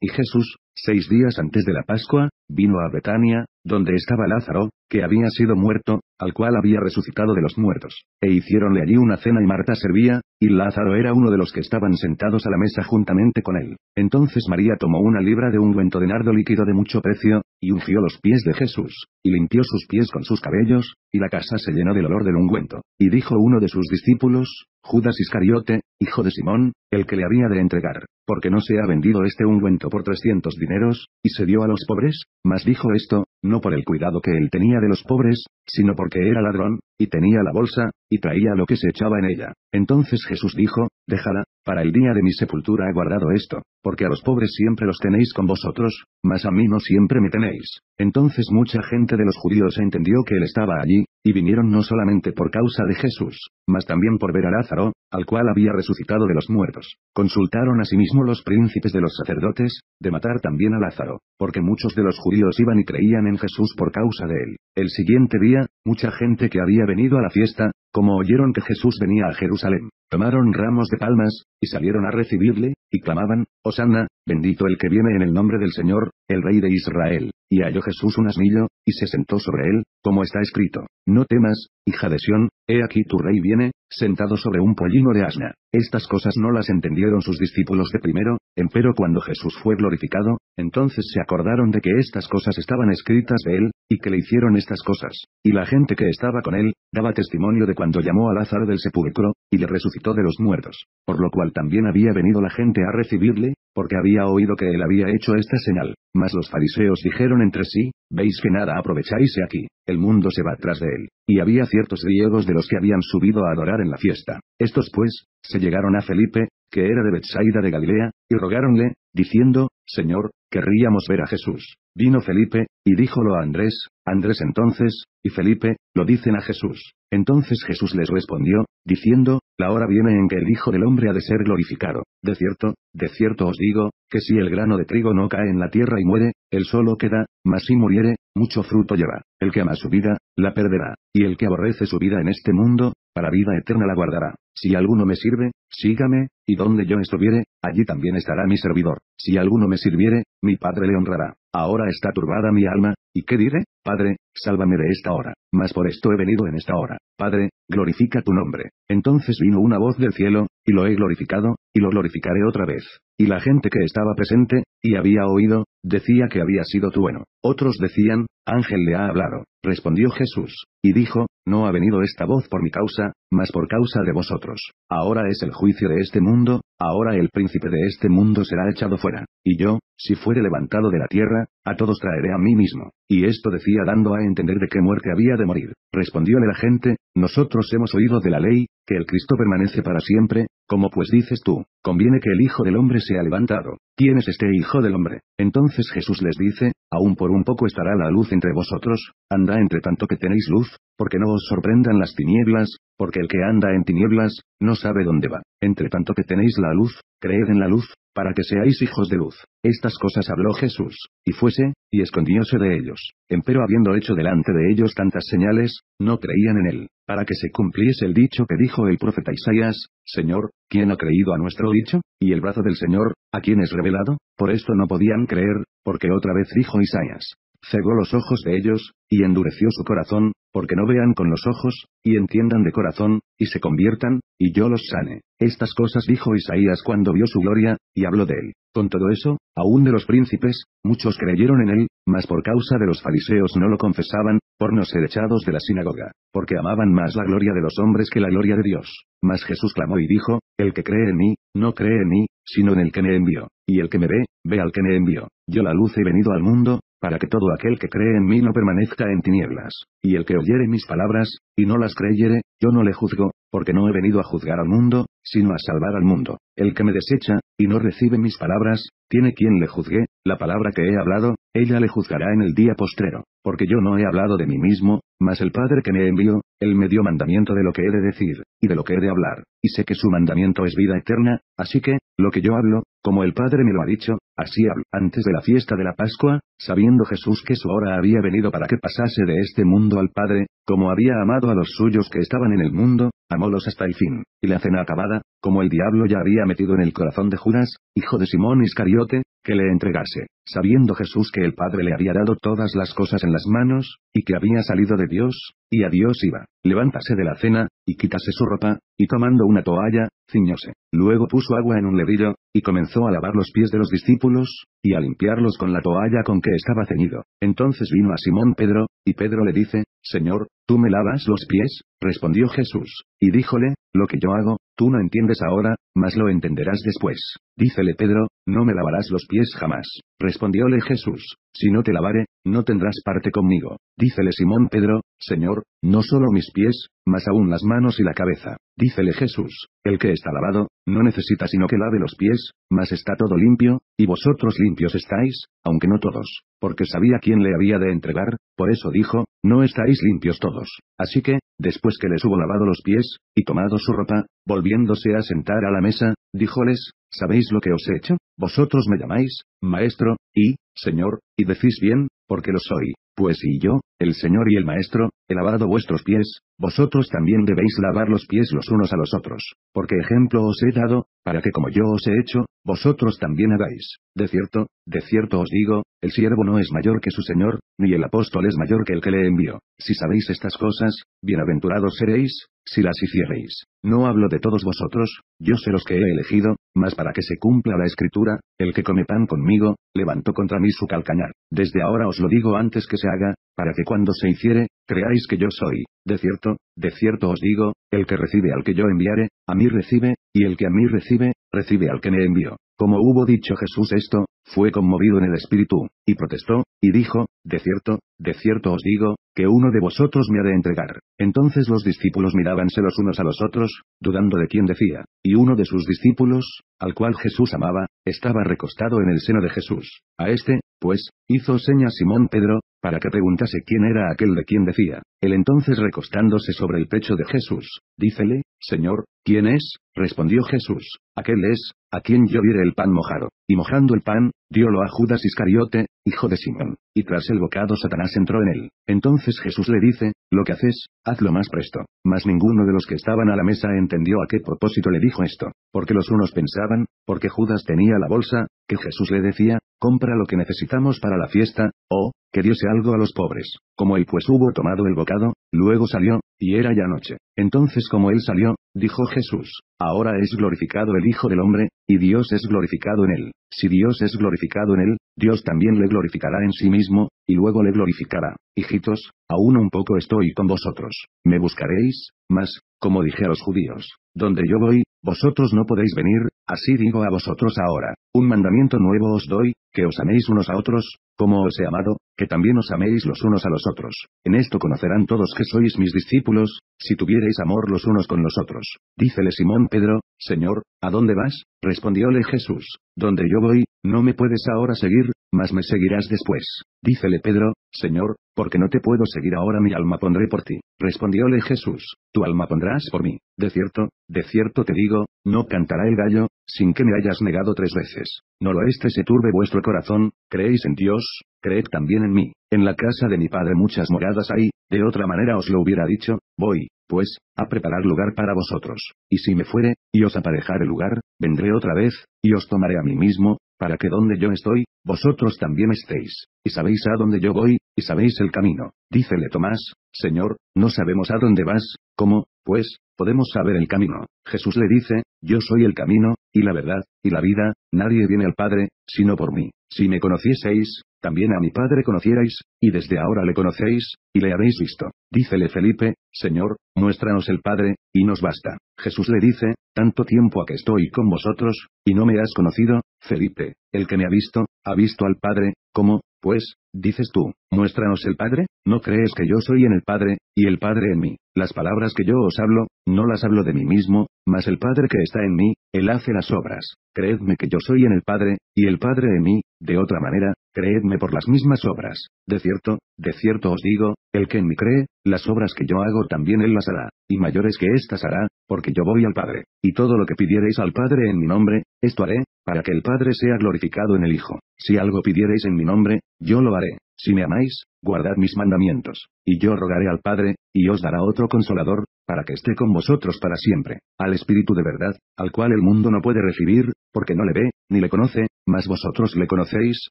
Y Jesús, seis días antes de la Pascua, vino a Betania, donde estaba Lázaro, que había sido muerto, al cual había resucitado de los muertos. E hiciéronle allí una cena y Marta servía, y Lázaro era uno de los que estaban sentados a la mesa juntamente con él. Entonces María tomó una libra de ungüento de nardo líquido de mucho precio, y ungió los pies de Jesús, y limpió sus pies con sus cabellos, y la casa se llenó del olor del ungüento. Y dijo uno de sus discípulos, Judas Iscariote, hijo de Simón, el que le había de entregar, porque no se ha vendido este ungüento por trescientos dineros, y se dio a los pobres, mas dijo esto, no por el cuidado que él tenía de los pobres, sino porque era ladrón, y tenía la bolsa, y traía lo que se echaba en ella. Entonces Jesús dijo, déjala, para el día de mi sepultura he guardado esto, porque a los pobres siempre los tenéis con vosotros, mas a mí no siempre me tenéis. Entonces mucha gente de los judíos entendió que él estaba allí, y vinieron no solamente por causa de Jesús, mas también por ver a Lázaro, al cual había resucitado de los muertos. Consultaron asimismo los príncipes de los sacerdotes, de matar también a Lázaro, porque muchos de los judíos iban y creían en Jesús por causa de él. El siguiente día, mucha gente que había venido a la fiesta, como oyeron que Jesús venía a Jerusalén, tomaron ramos de palmas, y salieron a recibirle, y clamaban, Hosanna, bendito el que viene en el nombre del Señor, el Rey de Israel. Y halló Jesús un asnillo, y se sentó sobre él, como está escrito, No temas, hija de Sión, He aquí tu rey viene, sentado sobre un pollino de asna. Estas cosas no las entendieron sus discípulos de primero, empero cuando Jesús fue glorificado, entonces se acordaron de que estas cosas estaban escritas de él, y que le hicieron estas cosas. Y la gente que estaba con él, daba testimonio de cuando llamó a Lázaro del sepulcro, y le resucitó de los muertos. Por lo cual también había venido la gente a recibirle, porque había oído que él había hecho esta señal. Mas los fariseos dijeron entre sí, veis que nada aprovecháis aquí, el mundo se va tras de él. Y había ciertos griegos de los que habían subido a adorar en la fiesta. Estos pues, se llegaron a Felipe, que era de Betsaida de Galilea, y rogáronle, diciendo, Señor, Querríamos ver a Jesús. Vino Felipe, y díjolo a Andrés, Andrés entonces, y Felipe, lo dicen a Jesús. Entonces Jesús les respondió, diciendo, La hora viene en que el Hijo del Hombre ha de ser glorificado. De cierto, de cierto os digo, que si el grano de trigo no cae en la tierra y muere, él solo queda, mas si muriere, mucho fruto lleva. El que ama su vida, la perderá, y el que aborrece su vida en este mundo, para vida eterna la guardará. Si alguno me sirve, sígame, y donde yo estuviere, allí también estará mi servidor. Si alguno me sirviere, mi Padre le honrará. Ahora está turbada mi alma, ¿y qué diré? Padre, sálvame de esta hora, mas por esto he venido en esta hora. Padre, glorifica tu nombre. Entonces vino una voz del cielo, y lo he glorificado, y lo glorificaré otra vez. Y la gente que estaba presente, y había oído, decía que había sido tu bueno. Otros decían, ángel le ha hablado. Respondió Jesús, y dijo, No ha venido esta voz por mi causa, mas por causa de vosotros. Ahora es el juicio de este mundo, ahora el príncipe de este mundo será echado fuera. Y yo, si fuere levantado de la tierra, a todos traeré a mí mismo. Y esto decía dando a entender de qué muerte había de morir. Respondióle la gente, Nosotros hemos oído de la ley, que el Cristo permanece para siempre, como pues dices tú, conviene que el Hijo del Hombre sea levantado. ¿Quién es este hijo del hombre? Entonces Jesús les dice, aún por un poco estará la luz entre vosotros, anda entre tanto que tenéis luz, porque no os sorprendan las tinieblas, porque el que anda en tinieblas, no sabe dónde va. Entre tanto que tenéis la luz, creed en la luz, para que seáis hijos de luz. Estas cosas habló Jesús, y fuese, y escondióse de ellos. Empero habiendo hecho delante de ellos tantas señales, no creían en él, para que se cumpliese el dicho que dijo el profeta Isaías, Señor, ¿quién ha creído a nuestro dicho? Y el brazo del Señor, ¿A quién es revelado? Por esto no podían creer, porque otra vez dijo Isaías cegó los ojos de ellos, y endureció su corazón, porque no vean con los ojos, y entiendan de corazón, y se conviertan, y yo los sane. Estas cosas dijo Isaías cuando vio su gloria, y habló de él. Con todo eso, aún de los príncipes, muchos creyeron en él, mas por causa de los fariseos no lo confesaban, por no ser echados de la sinagoga, porque amaban más la gloria de los hombres que la gloria de Dios. Mas Jesús clamó y dijo, El que cree en mí, no cree en mí, sino en el que me envió. Y el que me ve, ve al que me envió. Yo la luz he venido al mundo, para que todo aquel que cree en mí no permanezca en tinieblas. Y el que oyere mis palabras, y no las creyere, yo no le juzgo, porque no he venido a juzgar al mundo, sino a salvar al mundo. El que me desecha, y no recibe mis palabras, tiene quien le juzgue, la palabra que he hablado, ella le juzgará en el día postrero, porque yo no he hablado de mí mismo, mas el Padre que me envió, él me dio mandamiento de lo que he de decir, y de lo que he de hablar, y sé que su mandamiento es vida eterna, así que, lo que yo hablo, como el Padre me lo ha dicho, así hablo. Antes de la fiesta de la Pascua, sabiendo Jesús que su hora había venido para que pasase de este mundo al Padre, como había amado a los suyos que estaban en el mundo, amólos hasta el fin, y la cena acabada, como el diablo ya había metido en el corazón de Judas, hijo de Simón Iscariote, que le entregase, sabiendo Jesús que el Padre le había dado todas las cosas en las manos, y que había salido de Dios, y a Dios iba, levántase de la cena, y quítase su ropa, y tomando una toalla, ciñóse. Luego puso agua en un lebrillo, y comenzó a lavar los pies de los discípulos, y a limpiarlos con la toalla con que estaba ceñido. Entonces vino a Simón Pedro, y Pedro le dice, Señor, ¿tú me lavas los pies? Respondió Jesús, y díjole, lo que yo hago, tú no entiendes ahora, mas lo entenderás después. Dícele Pedro, no me lavarás los pies jamás, respondióle Jesús. Si no te lavare, no tendrás parte conmigo. Dícele Simón Pedro, Señor, no solo mis pies, mas aún las manos y la cabeza. Dícele Jesús, el que está lavado, no necesita sino que lave los pies, mas está todo limpio, y vosotros limpios estáis, aunque no todos, porque sabía quién le había de entregar, por eso dijo, no estáis limpios todos. Así que, después que les hubo lavado los pies, y tomado su ropa, volviéndose a sentar a la mesa, díjoles, ¿sabéis lo que os he hecho? Vosotros me llamáis, maestro, y, señor, y decís bien, porque lo soy, pues si yo, el Señor y el Maestro, he lavado vuestros pies, vosotros también debéis lavar los pies los unos a los otros, porque ejemplo os he dado, para que como yo os he hecho, vosotros también hagáis. De cierto, de cierto os digo, el siervo no es mayor que su Señor, ni el apóstol es mayor que el que le envió. Si sabéis estas cosas, bienaventurados seréis, si las hiciereis, no hablo de todos vosotros, yo sé los que he elegido, mas para que se cumpla la escritura, el que come pan conmigo, levantó contra mí su calcañar. Desde ahora os lo digo antes que se haga, para que cuando se hiciere, creáis que yo soy. De cierto, de cierto os digo, el que recibe al que yo enviare, a mí recibe, y el que a mí recibe, recibe al que me envió. Como hubo dicho Jesús esto, fue conmovido en el espíritu, y protestó, y dijo, De cierto, de cierto os digo, que uno de vosotros me ha de entregar. Entonces los discípulos mirábanse los unos a los otros, dudando de quién decía, y uno de sus discípulos, al cual Jesús amaba, estaba recostado en el seno de Jesús. A este, pues, hizo seña Simón Pedro, para que preguntase quién era aquel de quien decía. Él entonces recostándose sobre el pecho de Jesús, dícele, Señor, ¿quién es? Respondió Jesús, aquel es, a quien yo diré el pan mojado. Y mojando el pan, diólo a Judas Iscariote, hijo de Simón. Y tras el bocado Satanás entró en él. Entonces Jesús le dice, lo que haces, hazlo más presto. Mas ninguno de los que estaban a la mesa entendió a qué propósito le dijo esto. Porque los unos pensaban, porque Judas tenía la bolsa, que Jesús le decía, compra lo que necesitamos para la fiesta, o, que diese algo a los pobres. Como él pues hubo tomado el bocado, luego salió, y era ya noche. Entonces como él salió, dijo Jesús, ahora es glorificado el Hijo del Hombre, y Dios es glorificado en él. Si Dios es glorificado en él, Dios también le glorificará en sí mismo, y luego le glorificará. Hijitos, aún un poco estoy con vosotros. Me buscaréis, mas, como dije a los judíos, donde yo voy, vosotros no podéis venir, así digo a vosotros ahora, un mandamiento nuevo os doy, que os améis unos a otros, como os he amado, que también os améis los unos a los otros. En esto conocerán todos que sois mis discípulos, si tuviereis amor los unos con los otros. Dícele Simón Pedro, Señor, ¿a dónde vas? Respondióle Jesús, donde yo voy, no me puedes ahora seguir, mas me seguirás después. Dícele Pedro, Señor, porque no te puedo seguir ahora mi alma pondré por ti. Respondióle Jesús, tu alma pondrás por mí. De cierto, de cierto te digo, no cantará el gallo, sin que me hayas negado tres veces. No lo este se turbe vuestro corazón, creéis en Dios, creed también en mí. En la casa de mi padre muchas moradas hay, de otra manera os lo hubiera dicho, voy, pues, a preparar lugar para vosotros. Y si me fuere, y os aparejare lugar, vendré otra vez, y os tomaré a mí mismo, para que donde yo estoy, vosotros también estéis. Y sabéis a dónde yo voy, y sabéis el camino. Dícele Tomás, Señor, no sabemos a dónde vas, ¿cómo, pues, podemos saber el camino? Jesús le dice, yo soy el camino, y la verdad, y la vida, nadie viene al Padre, sino por mí. Si me conocieseis, también a mi padre conocierais, y desde ahora le conocéis, y le habéis visto. Dícele Felipe, Señor, muéstranos el Padre, y nos basta. Jesús le dice, tanto tiempo a que estoy con vosotros, y no me has conocido, Felipe, el que me ha visto, ha visto al Padre, ¿cómo, pues, dices tú, muéstranos el Padre? ¿No crees que yo soy en el Padre, y el Padre en mí? Las palabras que yo os hablo, no las hablo de mí mismo, mas el Padre que está en mí, él hace las obras creedme que yo soy en el Padre, y el Padre en mí, de otra manera, creedme por las mismas obras. De cierto, de cierto os digo, el que en mí cree, las obras que yo hago también él las hará, y mayores que éstas hará, porque yo voy al Padre, y todo lo que pidiereis al Padre en mi nombre, esto haré, para que el Padre sea glorificado en el Hijo. Si algo pidiereis en mi nombre, yo lo haré. Si me amáis, guardad mis mandamientos, y yo rogaré al Padre, y os dará otro consolador, para que esté con vosotros para siempre, al Espíritu de verdad, al cual el mundo no puede recibir, porque no le ve, ni le conoce, mas vosotros le conocéis,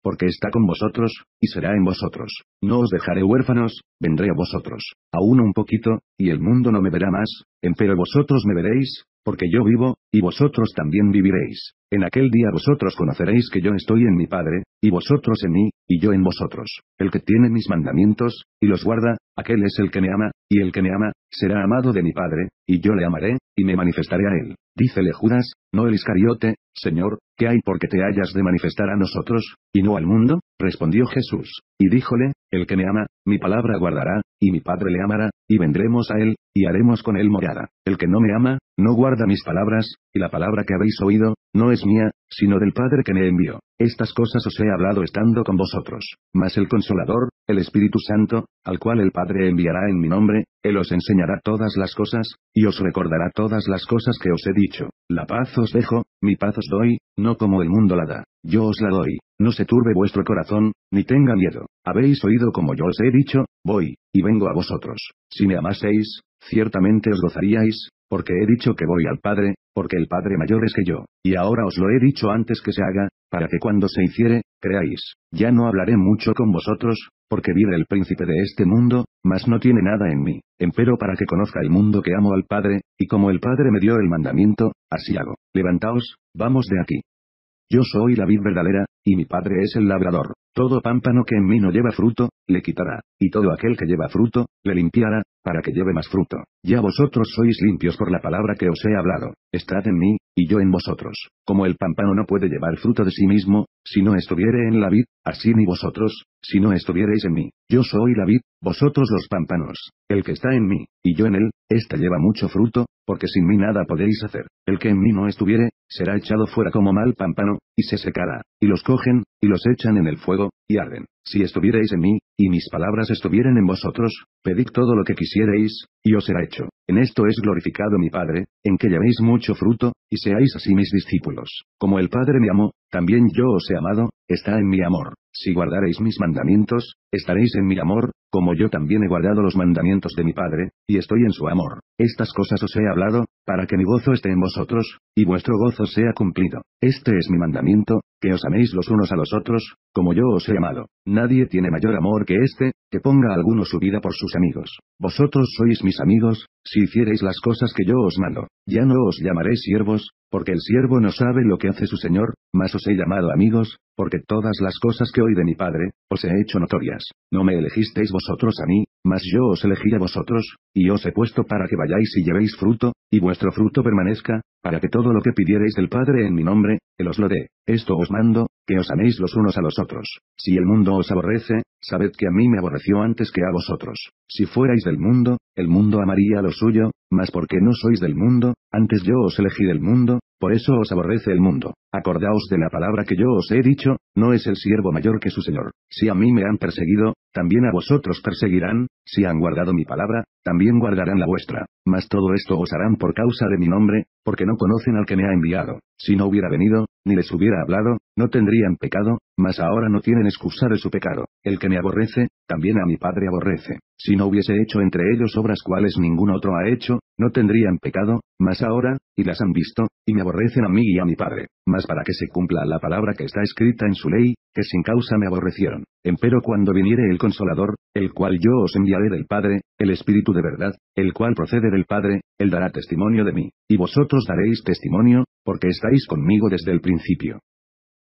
porque está con vosotros, y será en vosotros. No os dejaré huérfanos, vendré a vosotros, aún un poquito, y el mundo no me verá más, empero vosotros me veréis, porque yo vivo, y vosotros también viviréis. En aquel día vosotros conoceréis que yo estoy en mi Padre, y vosotros en mí, y yo en vosotros. El que tiene mis mandamientos, y los guarda, aquel es el que me ama, y el que me ama, será amado de mi Padre, y yo le amaré, y me manifestaré a él. Dícele Judas, no el Iscariote, Señor, ¿qué hay porque te hayas de manifestar a nosotros, y no al mundo? Respondió Jesús, y díjole, el que me ama, mi palabra guardará, y mi Padre le amará, y vendremos a él, y haremos con él morada. El que no me ama, no guarda mis palabras, y la palabra que habéis oído, no es mía, sino del Padre que me envió. Estas cosas os he hablado estando con vosotros, mas el Consolador, el Espíritu Santo, al cual el Padre enviará en mi nombre, Él os enseñará todas las cosas, y os recordará todas las cosas que os he dicho. La paz os dejo, mi paz os doy, no como el mundo la da, yo os la doy, no se turbe vuestro corazón, ni tenga miedo. Habéis oído como yo os he dicho, voy, y vengo a vosotros. Si me amaseis, ciertamente os gozaríais, porque he dicho que voy al Padre, porque el Padre mayor es que yo, y ahora os lo he dicho antes que se haga, para que cuando se hiciere, creáis, ya no hablaré mucho con vosotros, porque vive el príncipe de este mundo, mas no tiene nada en mí, empero para que conozca el mundo que amo al Padre, y como el Padre me dio el mandamiento, así hago, levantaos, vamos de aquí. Yo soy la vid verdadera, y mi Padre es el labrador. Todo pámpano que en mí no lleva fruto, le quitará, y todo aquel que lleva fruto, le limpiará, para que lleve más fruto. Ya vosotros sois limpios por la palabra que os he hablado, estad en mí, y yo en vosotros. Como el pampano no puede llevar fruto de sí mismo, si no estuviere en la vid, así ni vosotros, si no estuviereis en mí. Yo soy la vid, vosotros los pámpanos. El que está en mí, y yo en él, ésta lleva mucho fruto, porque sin mí nada podéis hacer. El que en mí no estuviere, será echado fuera como mal pampano, y se secará, y los cogen, y los echan en el fuego, y arden. Si estuvierais en mí, y mis palabras estuvieren en vosotros, pedid todo lo que quisiereis, y os será hecho. En esto es glorificado mi Padre, en que llevéis mucho fruto, y seáis así mis discípulos. Como el Padre me amó, también yo os he amado, está en mi amor. Si guardaréis mis mandamientos, estaréis en mi amor, como yo también he guardado los mandamientos de mi Padre, y estoy en su amor. Estas cosas os he hablado, para que mi gozo esté en vosotros, y vuestro gozo sea cumplido. Este es mi mandamiento, que os améis los unos a los otros, como yo os he amado. Nadie tiene mayor amor que este, que ponga alguno su vida por sus amigos. Vosotros sois mis amigos, si hiciereis las cosas que yo os mando. Ya no os llamaré siervos, porque el siervo no sabe lo que hace su señor, mas os he llamado amigos, porque todas las cosas que oí de mi Padre, os he hecho notorias. No me elegisteis vosotros a mí, mas yo os elegí a vosotros, y os he puesto para que vayáis y llevéis fruto, y vuestro fruto permanezca, para que todo lo que pidiereis del Padre en mi nombre, Él os lo dé. Esto os mando, que os améis los unos a los otros. Si el mundo os aborrece, Sabed que a mí me aborreció antes que a vosotros. Si fuerais del mundo, el mundo amaría lo suyo, mas porque no sois del mundo, antes yo os elegí del mundo, por eso os aborrece el mundo. Acordaos de la palabra que yo os he dicho, no es el siervo mayor que su señor. Si a mí me han perseguido, también a vosotros perseguirán, si han guardado mi palabra, también guardarán la vuestra. Mas todo esto os harán por causa de mi nombre, porque no conocen al que me ha enviado. Si no hubiera venido, ni les hubiera hablado, no tendrían pecado, mas ahora no tienen excusa de su pecado. El que me aborrece, también a mi Padre aborrece. Si no hubiese hecho entre ellos obras cuales ningún otro ha hecho, no tendrían pecado, mas ahora, y las han visto, y me aborrecen a mí y a mi padre, mas para que se cumpla la palabra que está escrita en su ley, que sin causa me aborrecieron. Empero cuando viniere el consolador, el cual yo os enviaré del Padre, el Espíritu de verdad, el cual procede del Padre, él dará testimonio de mí, y vosotros daréis testimonio, porque estáis conmigo desde el principio.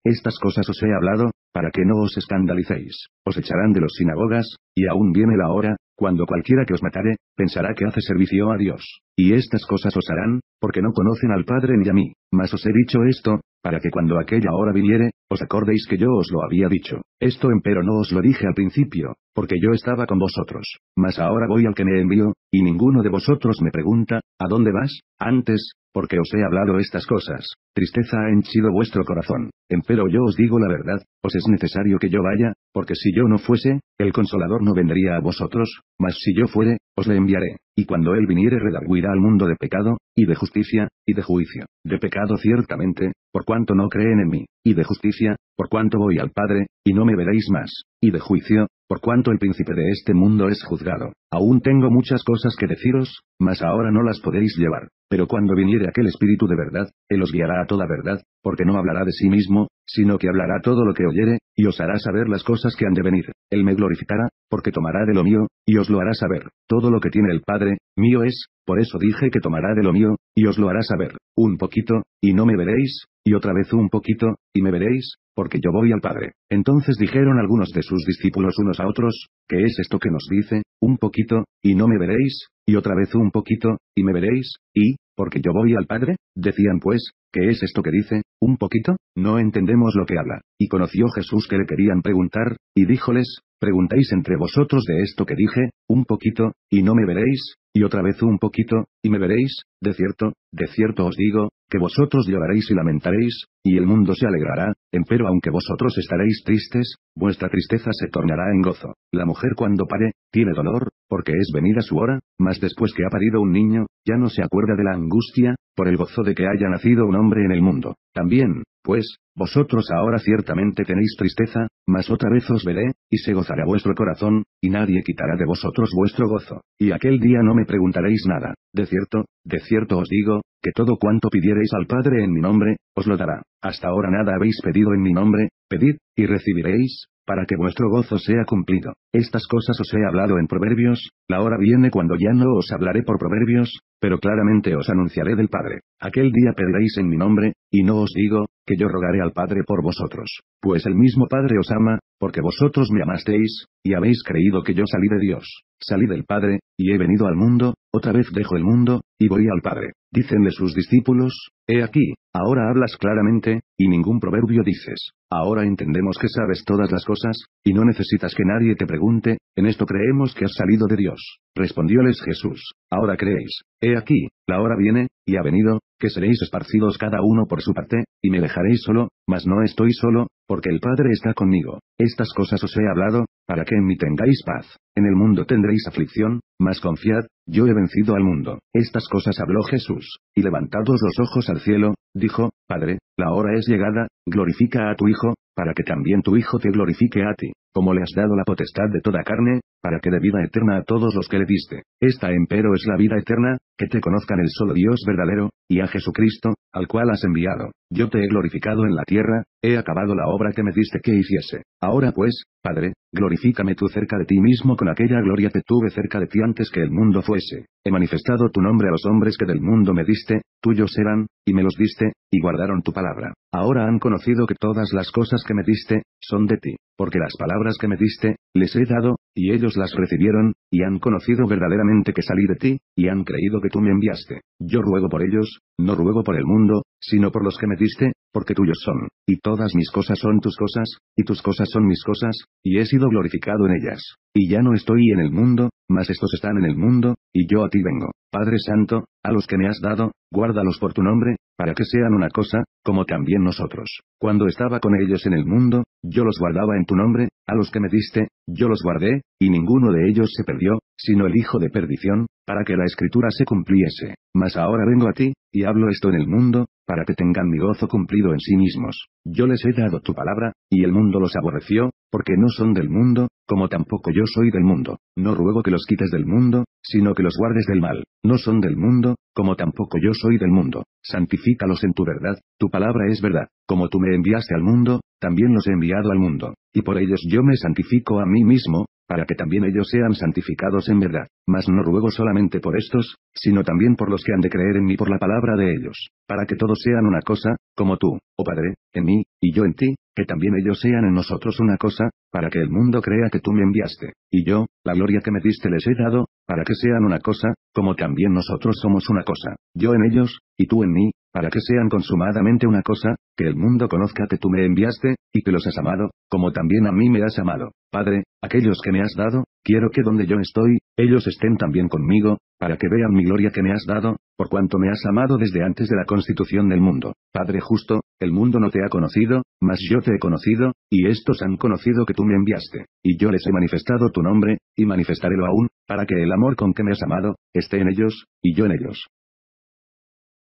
Estas cosas os he hablado, para que no os escandalicéis. Os echarán de los sinagogas, y aún viene la hora, cuando cualquiera que os matare, pensará que hace servicio a Dios. Y estas cosas os harán, porque no conocen al Padre ni a mí. Mas os he dicho esto, para que cuando aquella hora viniere, os acordéis que yo os lo había dicho. Esto empero no os lo dije al principio, porque yo estaba con vosotros. Mas ahora voy al que me envió, y ninguno de vosotros me pregunta, ¿a dónde vas? Antes, porque os he hablado estas cosas, tristeza ha enchido vuestro corazón. Empero yo os digo la verdad, os es necesario que yo vaya, porque si yo no fuese, el consolador no vendría a vosotros, mas si yo fuere, os le enviaré, y cuando él viniere redarguirá al mundo de pecado, y de justicia, y de juicio, de pecado ciertamente, por cuanto no creen en mí, y de justicia, por cuanto voy al Padre, y no me veréis más, y de juicio, por cuanto el príncipe de este mundo es juzgado. Aún tengo muchas cosas que deciros, mas ahora no las podéis llevar, pero cuando viniere aquel Espíritu de verdad, él os guiará a toda verdad, porque no hablará de sí mismo, sino que hablará todo lo que oyere, y os hará saber las cosas que han de venir. Él me glorificará, porque tomará de lo mío, y os lo hará saber. Todo lo que tiene el Padre, mío es, por eso dije que tomará de lo mío, y os lo hará saber. Un poquito, y no me veréis, y otra vez un poquito, y me veréis, porque yo voy al Padre. Entonces dijeron algunos de sus discípulos unos a otros, ¿qué es esto que nos dice? un poquito, y no me veréis, y otra vez un poquito, y me veréis, y, porque yo voy al Padre, decían pues, ¿qué es esto que dice, un poquito? No entendemos lo que habla. Y conoció Jesús que le querían preguntar, y díjoles, preguntáis entre vosotros de esto que dije, un poquito, y no me veréis, y otra vez un poquito, y me veréis, de cierto, de cierto os digo, vosotros lloraréis y lamentaréis, y el mundo se alegrará, empero aunque vosotros estaréis tristes, vuestra tristeza se tornará en gozo. La mujer cuando pare, tiene dolor, porque es venida su hora, mas después que ha parido un niño, ya no se acuerda de la angustia, por el gozo de que haya nacido un hombre en el mundo. También, pues, vosotros ahora ciertamente tenéis tristeza, mas otra vez os veré, y se gozará vuestro corazón, y nadie quitará de vosotros vuestro gozo, y aquel día no me preguntaréis nada, de cierto, de cierto os digo, que todo cuanto pidiereis al Padre en mi nombre, os lo dará, hasta ahora nada habéis pedido en mi nombre, pedid, y recibiréis, para que vuestro gozo sea cumplido. Estas cosas os he hablado en Proverbios, la hora viene cuando ya no os hablaré por Proverbios, pero claramente os anunciaré del Padre. Aquel día pediréis en mi nombre, y no os digo, que yo rogaré al Padre por vosotros, pues el mismo Padre os ama, porque vosotros me amasteis, y habéis creído que yo salí de Dios, salí del Padre, y he venido al mundo, otra vez dejo el mundo, y voy al Padre. Dicenle sus discípulos, he aquí, ahora hablas claramente, y ningún proverbio dices. Ahora entendemos que sabes todas las cosas, y no necesitas que nadie te pregunte, en esto creemos que has salido de Dios. Respondióles Jesús, ahora creéis, he aquí, la hora viene, y ha venido, que seréis esparcidos cada uno por su parte, y me dejaréis solo, mas no estoy solo, porque el Padre está conmigo. Estas cosas os he hablado, para que en mí tengáis paz. En el mundo tendréis aflicción, mas confiad, yo he vencido al mundo. Estas cosas habló Jesús, y levantados los ojos al cielo, dijo, Padre, la hora es llegada, glorifica a tu Hijo, para que también tu Hijo te glorifique a ti como le has dado la potestad de toda carne, para que de vida eterna a todos los que le diste. Esta empero es la vida eterna, que te conozcan el solo Dios verdadero, y a Jesucristo, al cual has enviado. Yo te he glorificado en la tierra, he acabado la obra que me diste que hiciese. Ahora pues, Padre, glorifícame tú cerca de ti mismo con aquella gloria que tuve cerca de ti antes que el mundo fuese. He manifestado tu nombre a los hombres que del mundo me diste, tuyos eran, y me los diste, y guardaron tu palabra. Ahora han conocido que todas las cosas que me diste, son de ti. Porque las palabras que me diste, les he dado, y ellos las recibieron, y han conocido verdaderamente que salí de ti, y han creído que tú me enviaste. Yo ruego por ellos, no ruego por el mundo, sino por los que me diste, porque tuyos son, y todas mis cosas son tus cosas, y tus cosas son mis cosas, y he sido glorificado en ellas. Y ya no estoy en el mundo, mas estos están en el mundo, y yo a ti vengo. Padre Santo, a los que me has dado, guárdalos por tu nombre, para que sean una cosa, como también nosotros. Cuando estaba con ellos en el mundo, yo los guardaba en tu nombre, a los que me diste, yo los guardé, y ninguno de ellos se perdió, sino el hijo de perdición, para que la escritura se cumpliese. Mas ahora vengo a ti, y hablo esto en el mundo, para que tengan mi gozo cumplido en sí mismos. Yo les he dado tu palabra, y el mundo los aborreció, porque no son del mundo, como tampoco yo soy del mundo. No ruego que los quites del mundo, sino que los guardes del mal. No son del mundo, como tampoco yo soy del mundo. Santifícalos en tu verdad, tu palabra es verdad. Como tú me enviaste al mundo, también los he enviado al mundo. Y por ellos yo me santifico a mí mismo, para que también ellos sean santificados en verdad. Mas no ruego solamente por estos, sino también por los que han de creer en mí por la palabra de ellos, para que todos sean una cosa, como tú, oh Padre, en mí, y yo en ti, que también ellos sean en nosotros una cosa, para que el mundo crea que tú me enviaste. Y yo, la gloria que me diste les he dado, para que sean una cosa, como también nosotros somos una cosa, yo en ellos, y tú en mí, para que sean consumadamente una cosa, que el mundo conozca que tú me enviaste, y que los has amado, como también a mí me has amado. Padre, aquellos que me has dado, Quiero que donde yo estoy, ellos estén también conmigo, para que vean mi gloria que me has dado, por cuanto me has amado desde antes de la constitución del mundo. Padre justo, el mundo no te ha conocido, mas yo te he conocido, y estos han conocido que tú me enviaste, y yo les he manifestado tu nombre, y manifestarélo aún, para que el amor con que me has amado, esté en ellos, y yo en ellos.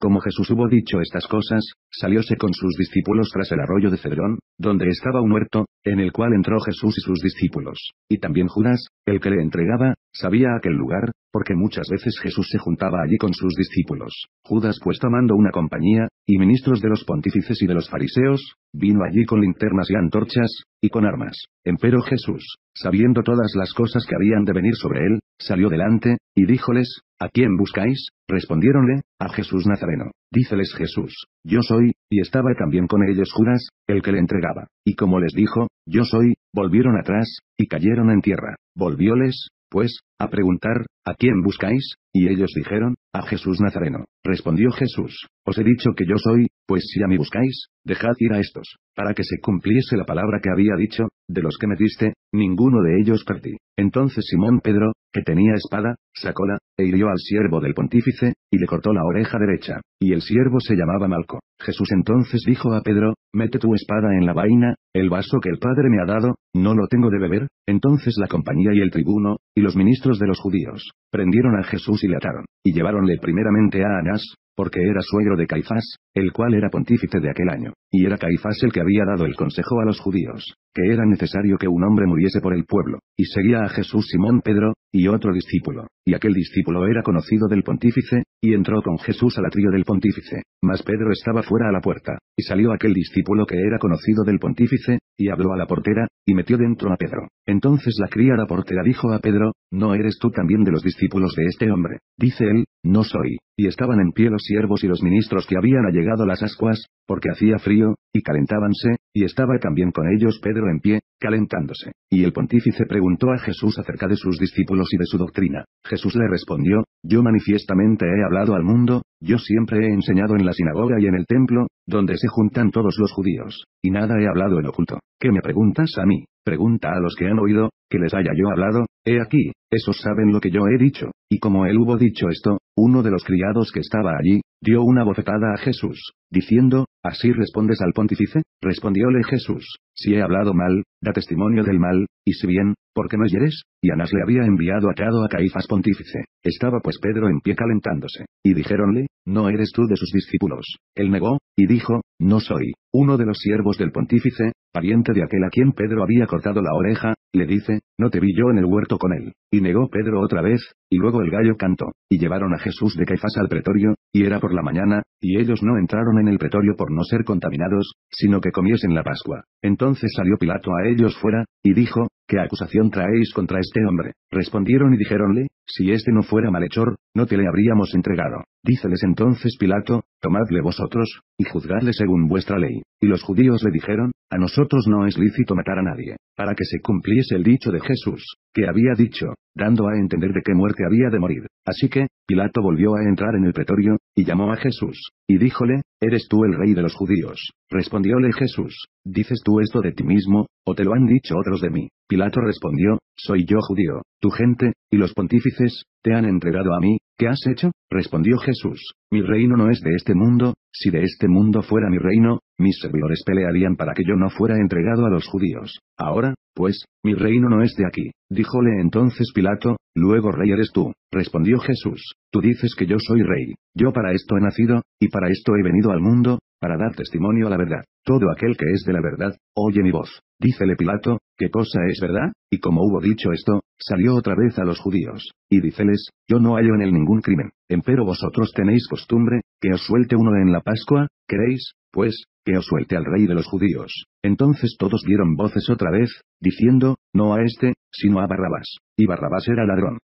Como Jesús hubo dicho estas cosas, salióse con sus discípulos tras el arroyo de Cedrón, donde estaba un huerto, en el cual entró Jesús y sus discípulos. Y también Judas, el que le entregaba, sabía aquel lugar, porque muchas veces Jesús se juntaba allí con sus discípulos. Judas pues tomando una compañía, y ministros de los pontífices y de los fariseos, vino allí con linternas y antorchas, y con armas. Empero Jesús, sabiendo todas las cosas que habían de venir sobre él, salió delante, y díjoles, ¿A quién buscáis? Respondiéronle, a Jesús Nazareno. Díceles Jesús, yo soy, y estaba también con ellos Judas, el que le entregaba. Y como les dijo, yo soy, volvieron atrás, y cayeron en tierra. Volvióles, pues, a preguntar, ¿a quién buscáis? Y ellos dijeron, a Jesús Nazareno. Respondió Jesús, os he dicho que yo soy, pues si a mí buscáis, dejad ir a estos, para que se cumpliese la palabra que había dicho, de los que me diste, ninguno de ellos perdí. Entonces Simón Pedro, que tenía espada, sacóla, e hirió al siervo del pontífice, y le cortó la oreja derecha, y el siervo se llamaba Malco. Jesús entonces dijo a Pedro, mete tu espada en la vaina, el vaso que el Padre me ha dado, no lo tengo de beber, entonces la compañía y el tribuno, y los ministros de los judíos, prendieron a Jesús y le ataron, y lleváronle primeramente a Anás, porque era suegro de Caifás, el cual era pontífice de aquel año, y era Caifás el que había dado el consejo a los judíos, que era necesario que un hombre muriese por el pueblo, y seguía a Jesús Simón Pedro, y otro discípulo, y aquel discípulo era conocido del pontífice, y entró con Jesús al atrio del pontífice, mas Pedro estaba fuera a la puerta, y salió aquel discípulo que era conocido del pontífice, y habló a la portera, y metió dentro a Pedro. Entonces la criada portera dijo a Pedro, ¿no eres tú también de los discípulos de este hombre? Dice él, no soy, y estaban en pie los siervos y los ministros que habían allegado las ascuas, porque hacía frío, y calentábanse, y estaba también con ellos Pedro en pie, calentándose. Y el pontífice preguntó a Jesús acerca de sus discípulos y de su doctrina. Jesús le respondió, Yo manifiestamente he hablado al mundo, yo siempre he enseñado en la sinagoga y en el templo, donde se juntan todos los judíos, y nada he hablado en oculto. ¿Qué me preguntas a mí? Pregunta a los que han oído, que les haya yo hablado, he aquí, esos saben lo que yo he dicho, y como él hubo dicho esto, uno de los criados que estaba allí, dio una bofetada a Jesús, diciendo, ¿Así respondes al pontífice? Respondióle Jesús, si he hablado mal, da testimonio del mal, y si bien, ¿por qué no hieres? Y Anás le había enviado atado a Caifás pontífice. Estaba pues Pedro en pie calentándose, y dijéronle, no eres tú de sus discípulos. Él negó, y dijo, no soy. Uno de los siervos del pontífice, pariente de aquel a quien Pedro había cortado la oreja, le dice, no te vi yo en el huerto con él. Y negó Pedro otra vez, y luego el gallo cantó, y llevaron a Jesús de Caifás al pretorio, y era por la mañana, y ellos no entraron en el pretorio por no ser contaminados, sino que comiesen la Pascua. Entonces salió Pilato a ellos fuera, y dijo, ¿qué acusación traéis contra este hombre? Respondieron y dijéronle, si este no fuera malhechor, no te le habríamos entregado. Díceles entonces Pilato, tomadle vosotros, y juzgadle según vuestra ley. Y los judíos le dijeron, a nosotros no es lícito matar a nadie, para que se cumpliese el dicho de Jesús, que había dicho, dando a entender de qué muerte había de morir. Así que, Pilato volvió a entrar en el pretorio, y llamó a Jesús, y díjole, ¿eres tú el rey de los judíos? Respondióle Jesús, ¿dices tú esto de ti mismo, o te lo han dicho otros de mí? Pilato respondió, soy yo judío, tu gente, y los pontífices, te han entregado a mí, ¿qué has hecho? Respondió Jesús, mi reino no es de este mundo, si de este mundo fuera mi reino, mis servidores pelearían para que yo no fuera entregado a los judíos. Ahora, pues, mi reino no es de aquí. dijole entonces Pilato, luego rey eres tú, respondió Jesús, tú dices que yo soy rey, yo para esto he nacido, y para esto he venido al mundo, para dar testimonio a la verdad. Todo aquel que es de la verdad, oye mi voz. Dícele Pilato, ¿qué cosa es verdad? Y como hubo dicho esto, salió otra vez a los judíos, y díceles, yo no hallo en él ningún crimen, empero vosotros tenéis costumbre, que os suelte uno en la Pascua, ¿queréis, pues, que os suelte al rey de los judíos. Entonces todos dieron voces otra vez, diciendo, no a este, sino a Barrabás, y Barrabás era ladrón.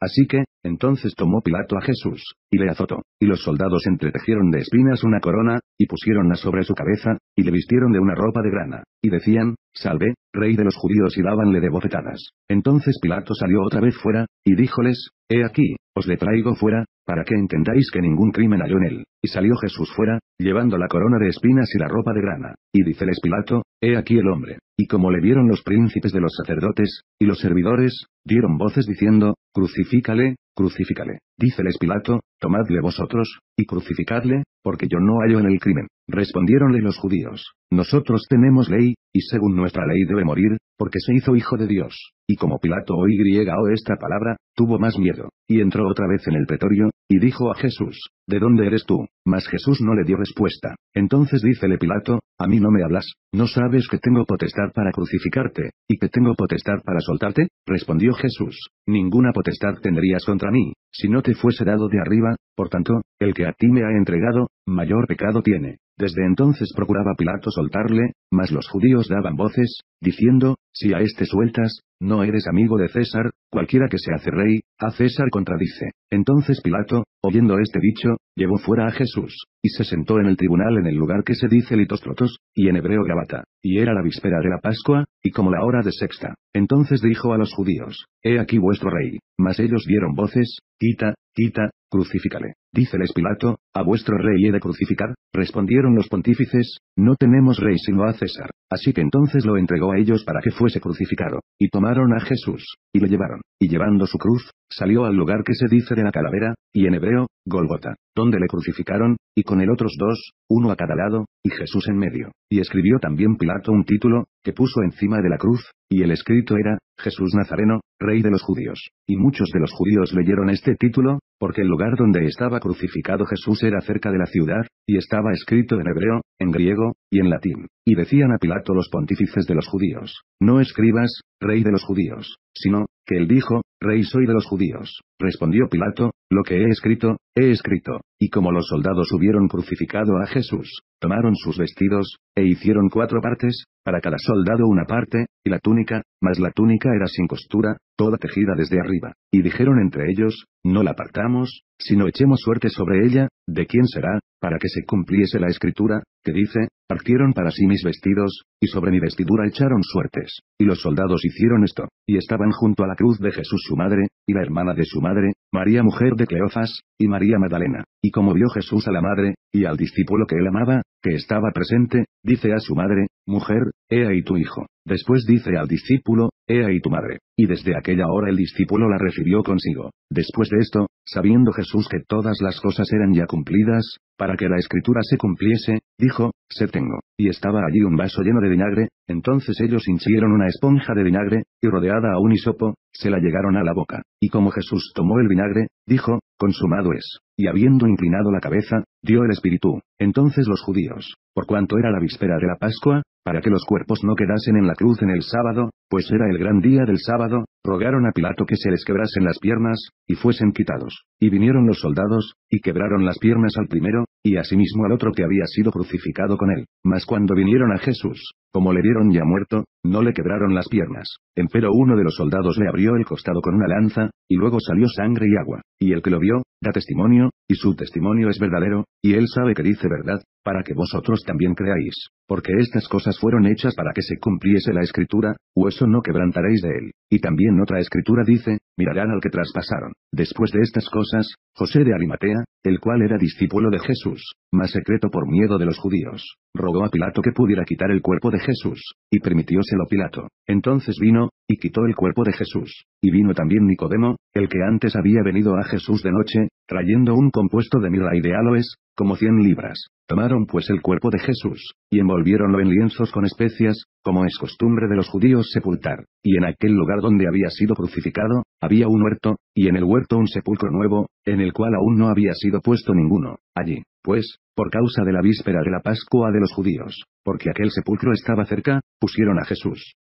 Así que, entonces tomó Pilato a Jesús, y le azotó, y los soldados entretejieron de espinas una corona, y pusieronla sobre su cabeza, y le vistieron de una ropa de grana, y decían, Salve, rey de los judíos y dábanle de bofetadas. Entonces Pilato salió otra vez fuera, y díjoles, He aquí, os le traigo fuera, para que entendáis que ningún crimen halló en él. Y salió Jesús fuera, llevando la corona de espinas y la ropa de grana. Y díceles Pilato, He aquí el hombre. Y como le vieron los príncipes de los sacerdotes, y los servidores, dieron voces diciendo, Crucifícale, crucifícale, díceles Pilato, tomadle vosotros, y crucificadle, porque yo no hallo en el crimen. Respondiéronle los judíos, nosotros tenemos ley, y según nuestra ley debe morir, porque se hizo hijo de Dios. Y como Pilato o y o esta palabra, tuvo más miedo, y entró otra vez en el pretorio, y dijo a Jesús, ¿de dónde eres tú? Mas Jesús no le dio respuesta. Entonces dícele Pilato, a mí no me hablas, ¿no sabes que tengo potestad para crucificarte, y que tengo potestad para soltarte? Respondió Jesús, ninguna potestad tendrías contra mí, si no te fuese dado de arriba, por tanto, el que a ti me ha entregado, mayor pecado tiene. Desde entonces procuraba Pilato soltarle, mas los judíos daban voces, diciendo, si a este sueltas, no eres amigo de César, cualquiera que se hace rey, a César contradice. Entonces Pilato, oyendo este dicho, llevó fuera a Jesús, y se sentó en el tribunal en el lugar que se dice litostrotos, y en hebreo gabata, y era la víspera de la Pascua, y como la hora de sexta. Entonces dijo a los judíos, He aquí vuestro rey. Mas ellos dieron voces, Quita, quita, crucifícale. Díceles Pilato, ¿a vuestro rey he de crucificar? Respondieron los pontífices, No tenemos rey sino a César. Así que entonces lo entregó a ellos para que fuese crucificado, y tomó a Jesús, y lo llevaron, y llevando su cruz, salió al lugar que se dice de la calavera, y en hebreo, Golgota, donde le crucificaron, y con el otros dos, uno a cada lado, y Jesús en medio. Y escribió también Pilato un título, que puso encima de la cruz, y el escrito era, Jesús Nazareno, Rey de los Judíos. Y muchos de los judíos leyeron este título, porque el lugar donde estaba crucificado Jesús era cerca de la ciudad, y estaba escrito en hebreo, en griego, y en latín. Y decían a Pilato los pontífices de los judíos, no escribas, Rey de los judíos, sino, que él dijo, Rey soy de los judíos. Respondió Pilato, lo que he escrito, he escrito. Y como los soldados hubieron crucificado a Jesús, tomaron sus vestidos, e hicieron cuatro partes, para cada soldado una parte, y la túnica, mas la túnica era sin costura, toda tejida desde arriba. Y dijeron entre ellos, no la partamos, sino echemos suerte sobre ella, de quién será, para que se cumpliese la escritura, que dice, partieron para sí mis vestidos, y sobre mi vestidura echaron suertes. Y los soldados hicieron esto, y estaban junto a la cruz de Jesús su madre, y la hermana de su madre, María mujer de Cleofas, y María Magdalena. Y como vio Jesús a la madre, y al discípulo que él amaba, que estaba presente, dice a su madre, mujer, he ahí tu hijo. Después dice al discípulo, he ahí tu madre. Y desde aquella hora el discípulo la recibió consigo. Después de esto, Sabiendo Jesús que todas las cosas eran ya cumplidas, para que la escritura se cumpliese, dijo, se tengo. Y estaba allí un vaso lleno de vinagre, entonces ellos hinchieron una esponja de vinagre, y rodeada a un hisopo, se la llegaron a la boca. Y como Jesús tomó el vinagre, dijo, consumado es. Y habiendo inclinado la cabeza, dio el espíritu. Entonces los judíos, por cuanto era la víspera de la Pascua, para que los cuerpos no quedasen en la cruz en el sábado, pues era el gran día del sábado, rogaron a Pilato que se les quebrasen las piernas, y fuesen quitados. Y vinieron los soldados, y quebraron las piernas al primero, y asimismo al otro que había sido crucificado con él. Mas cuando vinieron a Jesús, como le vieron ya muerto, no le quebraron las piernas. Empero uno de los soldados le abrió el costado con una lanza, y luego salió sangre y agua. Y el que lo vio, da testimonio, y su testimonio es verdadero, y él sabe que dice verdad, para que vosotros también creáis. Porque estas cosas fueron hechas para que se cumpliese la escritura, eso no quebrantaréis de él. Y también otra escritura dice, mirarán al que traspasaron. Después de estas cosas, José de Arimatea, el cual era discípulo de Jesús, más secreto por miedo de los judíos rogó a Pilato que pudiera quitar el cuerpo de Jesús, y permitióselo Pilato. Entonces vino, y quitó el cuerpo de Jesús, y vino también Nicodemo, el que antes había venido a Jesús de noche, trayendo un compuesto de mirra y de aloes, como cien libras. Tomaron pues el cuerpo de Jesús, y envolviéronlo en lienzos con especias, como es costumbre de los judíos sepultar, y en aquel lugar donde había sido crucificado, había un huerto, y en el huerto un sepulcro nuevo, en el cual aún no había sido puesto ninguno. Allí, pues, por causa de la víspera de la Pascua de los judíos, porque aquel sepulcro estaba cerca, pusieron a Jesús.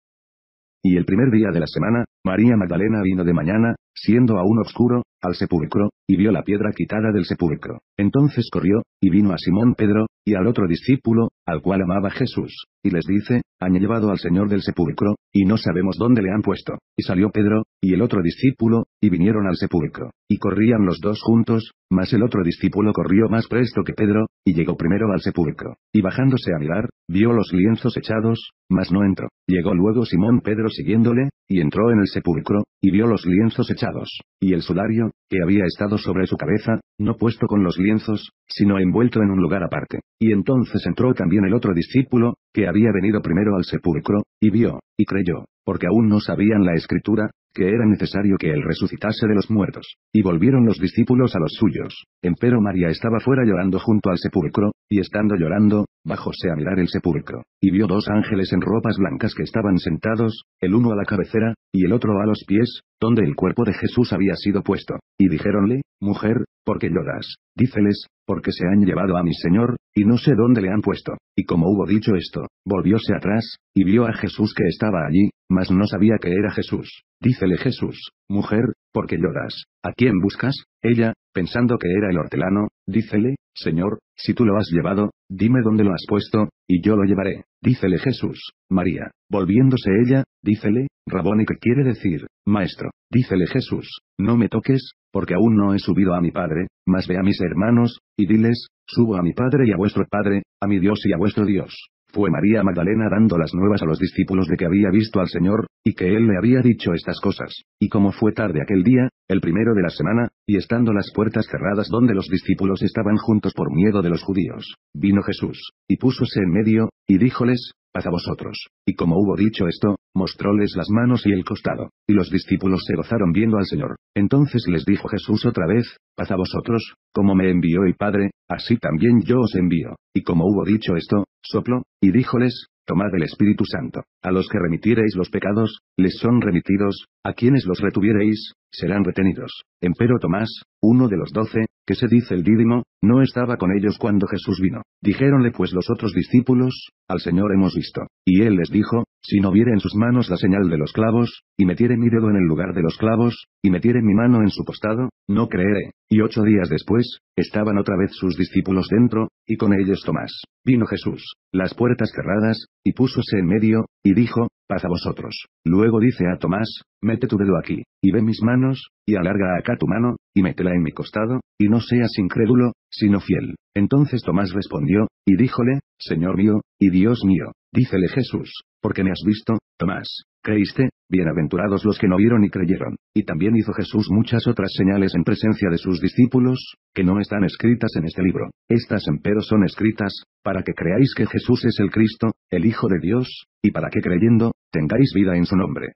Y el primer día de la semana, María Magdalena vino de mañana, siendo aún oscuro, al sepulcro, y vio la piedra quitada del sepulcro. Entonces corrió, y vino a Simón Pedro, y al otro discípulo, al cual amaba Jesús, y les dice, han llevado al Señor del sepulcro, y no sabemos dónde le han puesto. Y salió Pedro, y el otro discípulo, y vinieron al sepulcro, y corrían los dos juntos, mas el otro discípulo corrió más presto que Pedro, y llegó primero al sepulcro, y bajándose a mirar, vio los lienzos echados, mas no entró. Llegó luego Simón Pedro siguiéndole, y entró en el sepulcro, y vio los lienzos echados, y el sudario, que había estado sobre su cabeza, no puesto con los lienzos, sino envuelto en un lugar aparte. Y entonces entró también el otro discípulo, que había venido primero al sepulcro, y vio, y creyó, porque aún no sabían la escritura, que era necesario que él resucitase de los muertos. Y volvieron los discípulos a los suyos. Empero María estaba fuera llorando junto al sepulcro, y estando llorando, bajóse a mirar el sepulcro, y vio dos ángeles en ropas blancas que estaban sentados, el uno a la cabecera, y el otro a los pies, donde el cuerpo de Jesús había sido puesto, y dijéronle, Mujer, ¿por qué lloras? Díceles, porque se han llevado a mi señor, y no sé dónde le han puesto. Y como hubo dicho esto, volvióse atrás, y vio a Jesús que estaba allí, mas no sabía que era Jesús. Dícele Jesús, mujer, ¿por qué lloras? ¿A quién buscas? Ella, pensando que era el hortelano, dícele, Señor, si tú lo has llevado, dime dónde lo has puesto, y yo lo llevaré. Dícele Jesús, María, volviéndose ella, dícele, y ¿qué quiere decir, Maestro, dícele Jesús, no me toques, porque aún no he subido a mi Padre, mas ve a mis hermanos, y diles, subo a mi Padre y a vuestro Padre, a mi Dios y a vuestro Dios. Fue María Magdalena dando las nuevas a los discípulos de que había visto al Señor, y que Él le había dicho estas cosas. Y como fue tarde aquel día, el primero de la semana, y estando las puertas cerradas donde los discípulos estaban juntos por miedo de los judíos, vino Jesús, y púsose en medio, y díjoles, Paz a vosotros. Y como hubo dicho esto, mostróles las manos y el costado. Y los discípulos se gozaron viendo al Señor. Entonces les dijo Jesús otra vez, paz a vosotros, como me envió el Padre, así también yo os envío. Y como hubo dicho esto, sopló, y díjoles, tomad el Espíritu Santo. A los que remitiereis los pecados, les son remitidos, a quienes los retuviereis, serán retenidos. Empero Tomás, uno de los doce, se dice el dídimo, no estaba con ellos cuando Jesús vino. Dijéronle pues los otros discípulos, al Señor hemos visto. Y él les dijo, si no viere en sus manos la señal de los clavos, y metiere mi dedo en el lugar de los clavos, y metiere mi mano en su costado, no creeré. Y ocho días después, estaban otra vez sus discípulos dentro, y con ellos Tomás. Vino Jesús, las puertas cerradas, y púsose en medio, y dijo, paz a vosotros. Luego dice a Tomás, mete tu dedo aquí, y ve mis manos, y alarga acá tu mano, y métela en mi costado, y no seas incrédulo, sino fiel. Entonces Tomás respondió, y díjole, Señor mío, y Dios mío, dícele Jesús, porque me has visto, Tomás, creíste, Bienaventurados los que no vieron y creyeron. Y también hizo Jesús muchas otras señales en presencia de sus discípulos, que no están escritas en este libro. Estas empero son escritas, para que creáis que Jesús es el Cristo, el Hijo de Dios, y para que creyendo, tengáis vida en su nombre.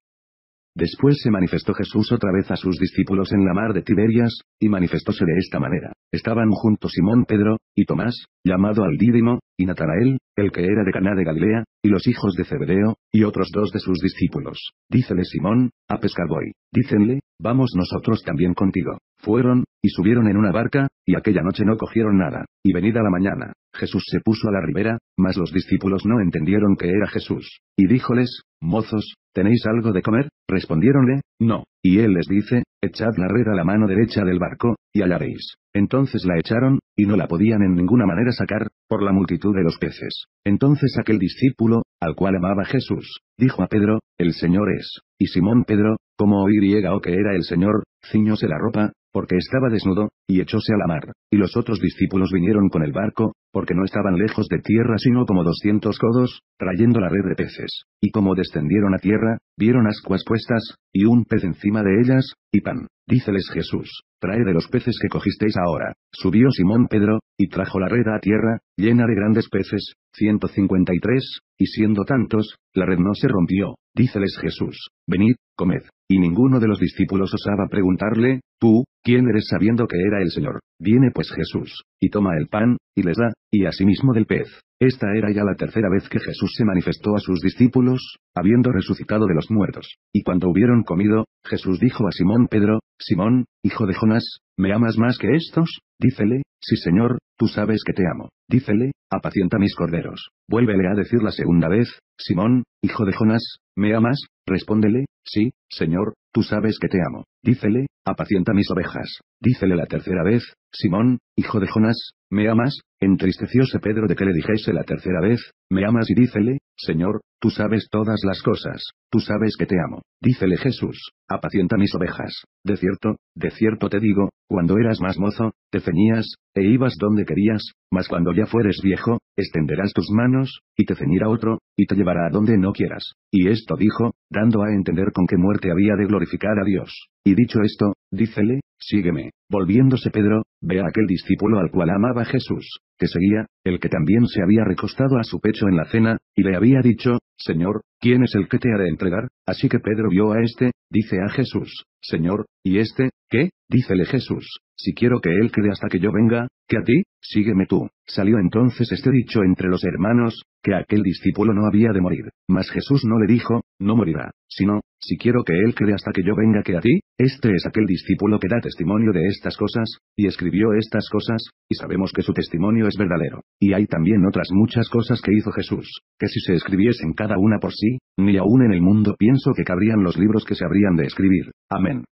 Después se manifestó Jesús otra vez a sus discípulos en la mar de Tiberias, y manifestóse de esta manera. Estaban junto Simón Pedro, y Tomás, llamado al Dídimo, y Natanael, el que era de Caná de Galilea, y los hijos de Zebedeo, y otros dos de sus discípulos. Dícele Simón, a pescar voy. Dícenle, vamos nosotros también contigo. Fueron, y subieron en una barca, y aquella noche no cogieron nada. Y venida la mañana, Jesús se puso a la ribera, mas los discípulos no entendieron que era Jesús. Y díjoles, Mozos, ¿tenéis algo de comer? Respondiéronle, No. Y él les dice, Echad la red a la mano derecha del barco, y hallaréis. Entonces la echaron, y no la podían en ninguna manera sacar, por la multitud de los peces. Entonces aquel discípulo, al cual amaba Jesús, dijo a Pedro, El Señor es. Y Simón Pedro, como oír y o que era el Señor, ciñóse la ropa, porque estaba desnudo, y echóse a la mar. Y los otros discípulos vinieron con el barco, porque no estaban lejos de tierra sino como doscientos codos, trayendo la red de peces. Y como descendieron a tierra, vieron ascuas puestas, y un pez encima de ellas, y pan. Díceles Jesús, trae de los peces que cogisteis ahora. Subió Simón Pedro, y trajo la red a tierra, llena de grandes peces, 153, y siendo tantos, la red no se rompió. Díceles Jesús, venid, comed. Y ninguno de los discípulos osaba preguntarle, tú, ¿quién eres sabiendo que era el Señor? Viene pues Jesús, y toma el pan, y les da, y asimismo del pez. Esta era ya la tercera vez que Jesús se manifestó a sus discípulos, habiendo resucitado de los muertos. Y cuando hubieron comido, Jesús dijo a Simón Pedro, Simón, hijo de Jonás, ¿me amas más que estos? Dícele, Sí señor, tú sabes que te amo. Dícele, apacienta mis corderos. Vuélvele a decir la segunda vez, Simón, hijo de Jonás, ¿me amas? Respóndele, sí, señor, tú sabes que te amo. Dícele, apacienta mis ovejas. Dícele la tercera vez, Simón, hijo de Jonás, ¿me amas? Entristecióse Pedro de que le dijese la tercera vez, ¿me amas? Y dícele, Señor, tú sabes todas las cosas, tú sabes que te amo. Dícele Jesús, apacienta mis ovejas. De cierto, de cierto te digo, cuando eras más mozo, te ceñías, e ibas donde querías, mas cuando ya fueres viejo, extenderás tus manos, y te ceñirá otro, y te llevará a donde no quieras. Y esto dijo, dando a entender con qué muerte había de glorificar a Dios. Y dicho esto, dícele, sígueme. Volviéndose Pedro, ve a aquel discípulo al cual amaba Jesús, que seguía, el que también se había recostado a su pecho en la cena, y le había dicho, Señor, ¿quién es el que te ha de entregar? Así que Pedro vio a este, dice a Jesús, Señor, y este, ¿Qué? Dícele Jesús, si quiero que él cree hasta que yo venga, que a ti, sígueme tú. Salió entonces este dicho entre los hermanos, que aquel discípulo no había de morir, mas Jesús no le dijo, no morirá, sino, si quiero que él cree hasta que yo venga que a ti, este es aquel discípulo que da testimonio de estas cosas, y escribió estas cosas, y sabemos que su testimonio es verdadero. Y hay también otras muchas cosas que hizo Jesús, que si se escribiesen cada una por sí, ni aún en el mundo pienso que cabrían los libros que se habrían de escribir. Amén.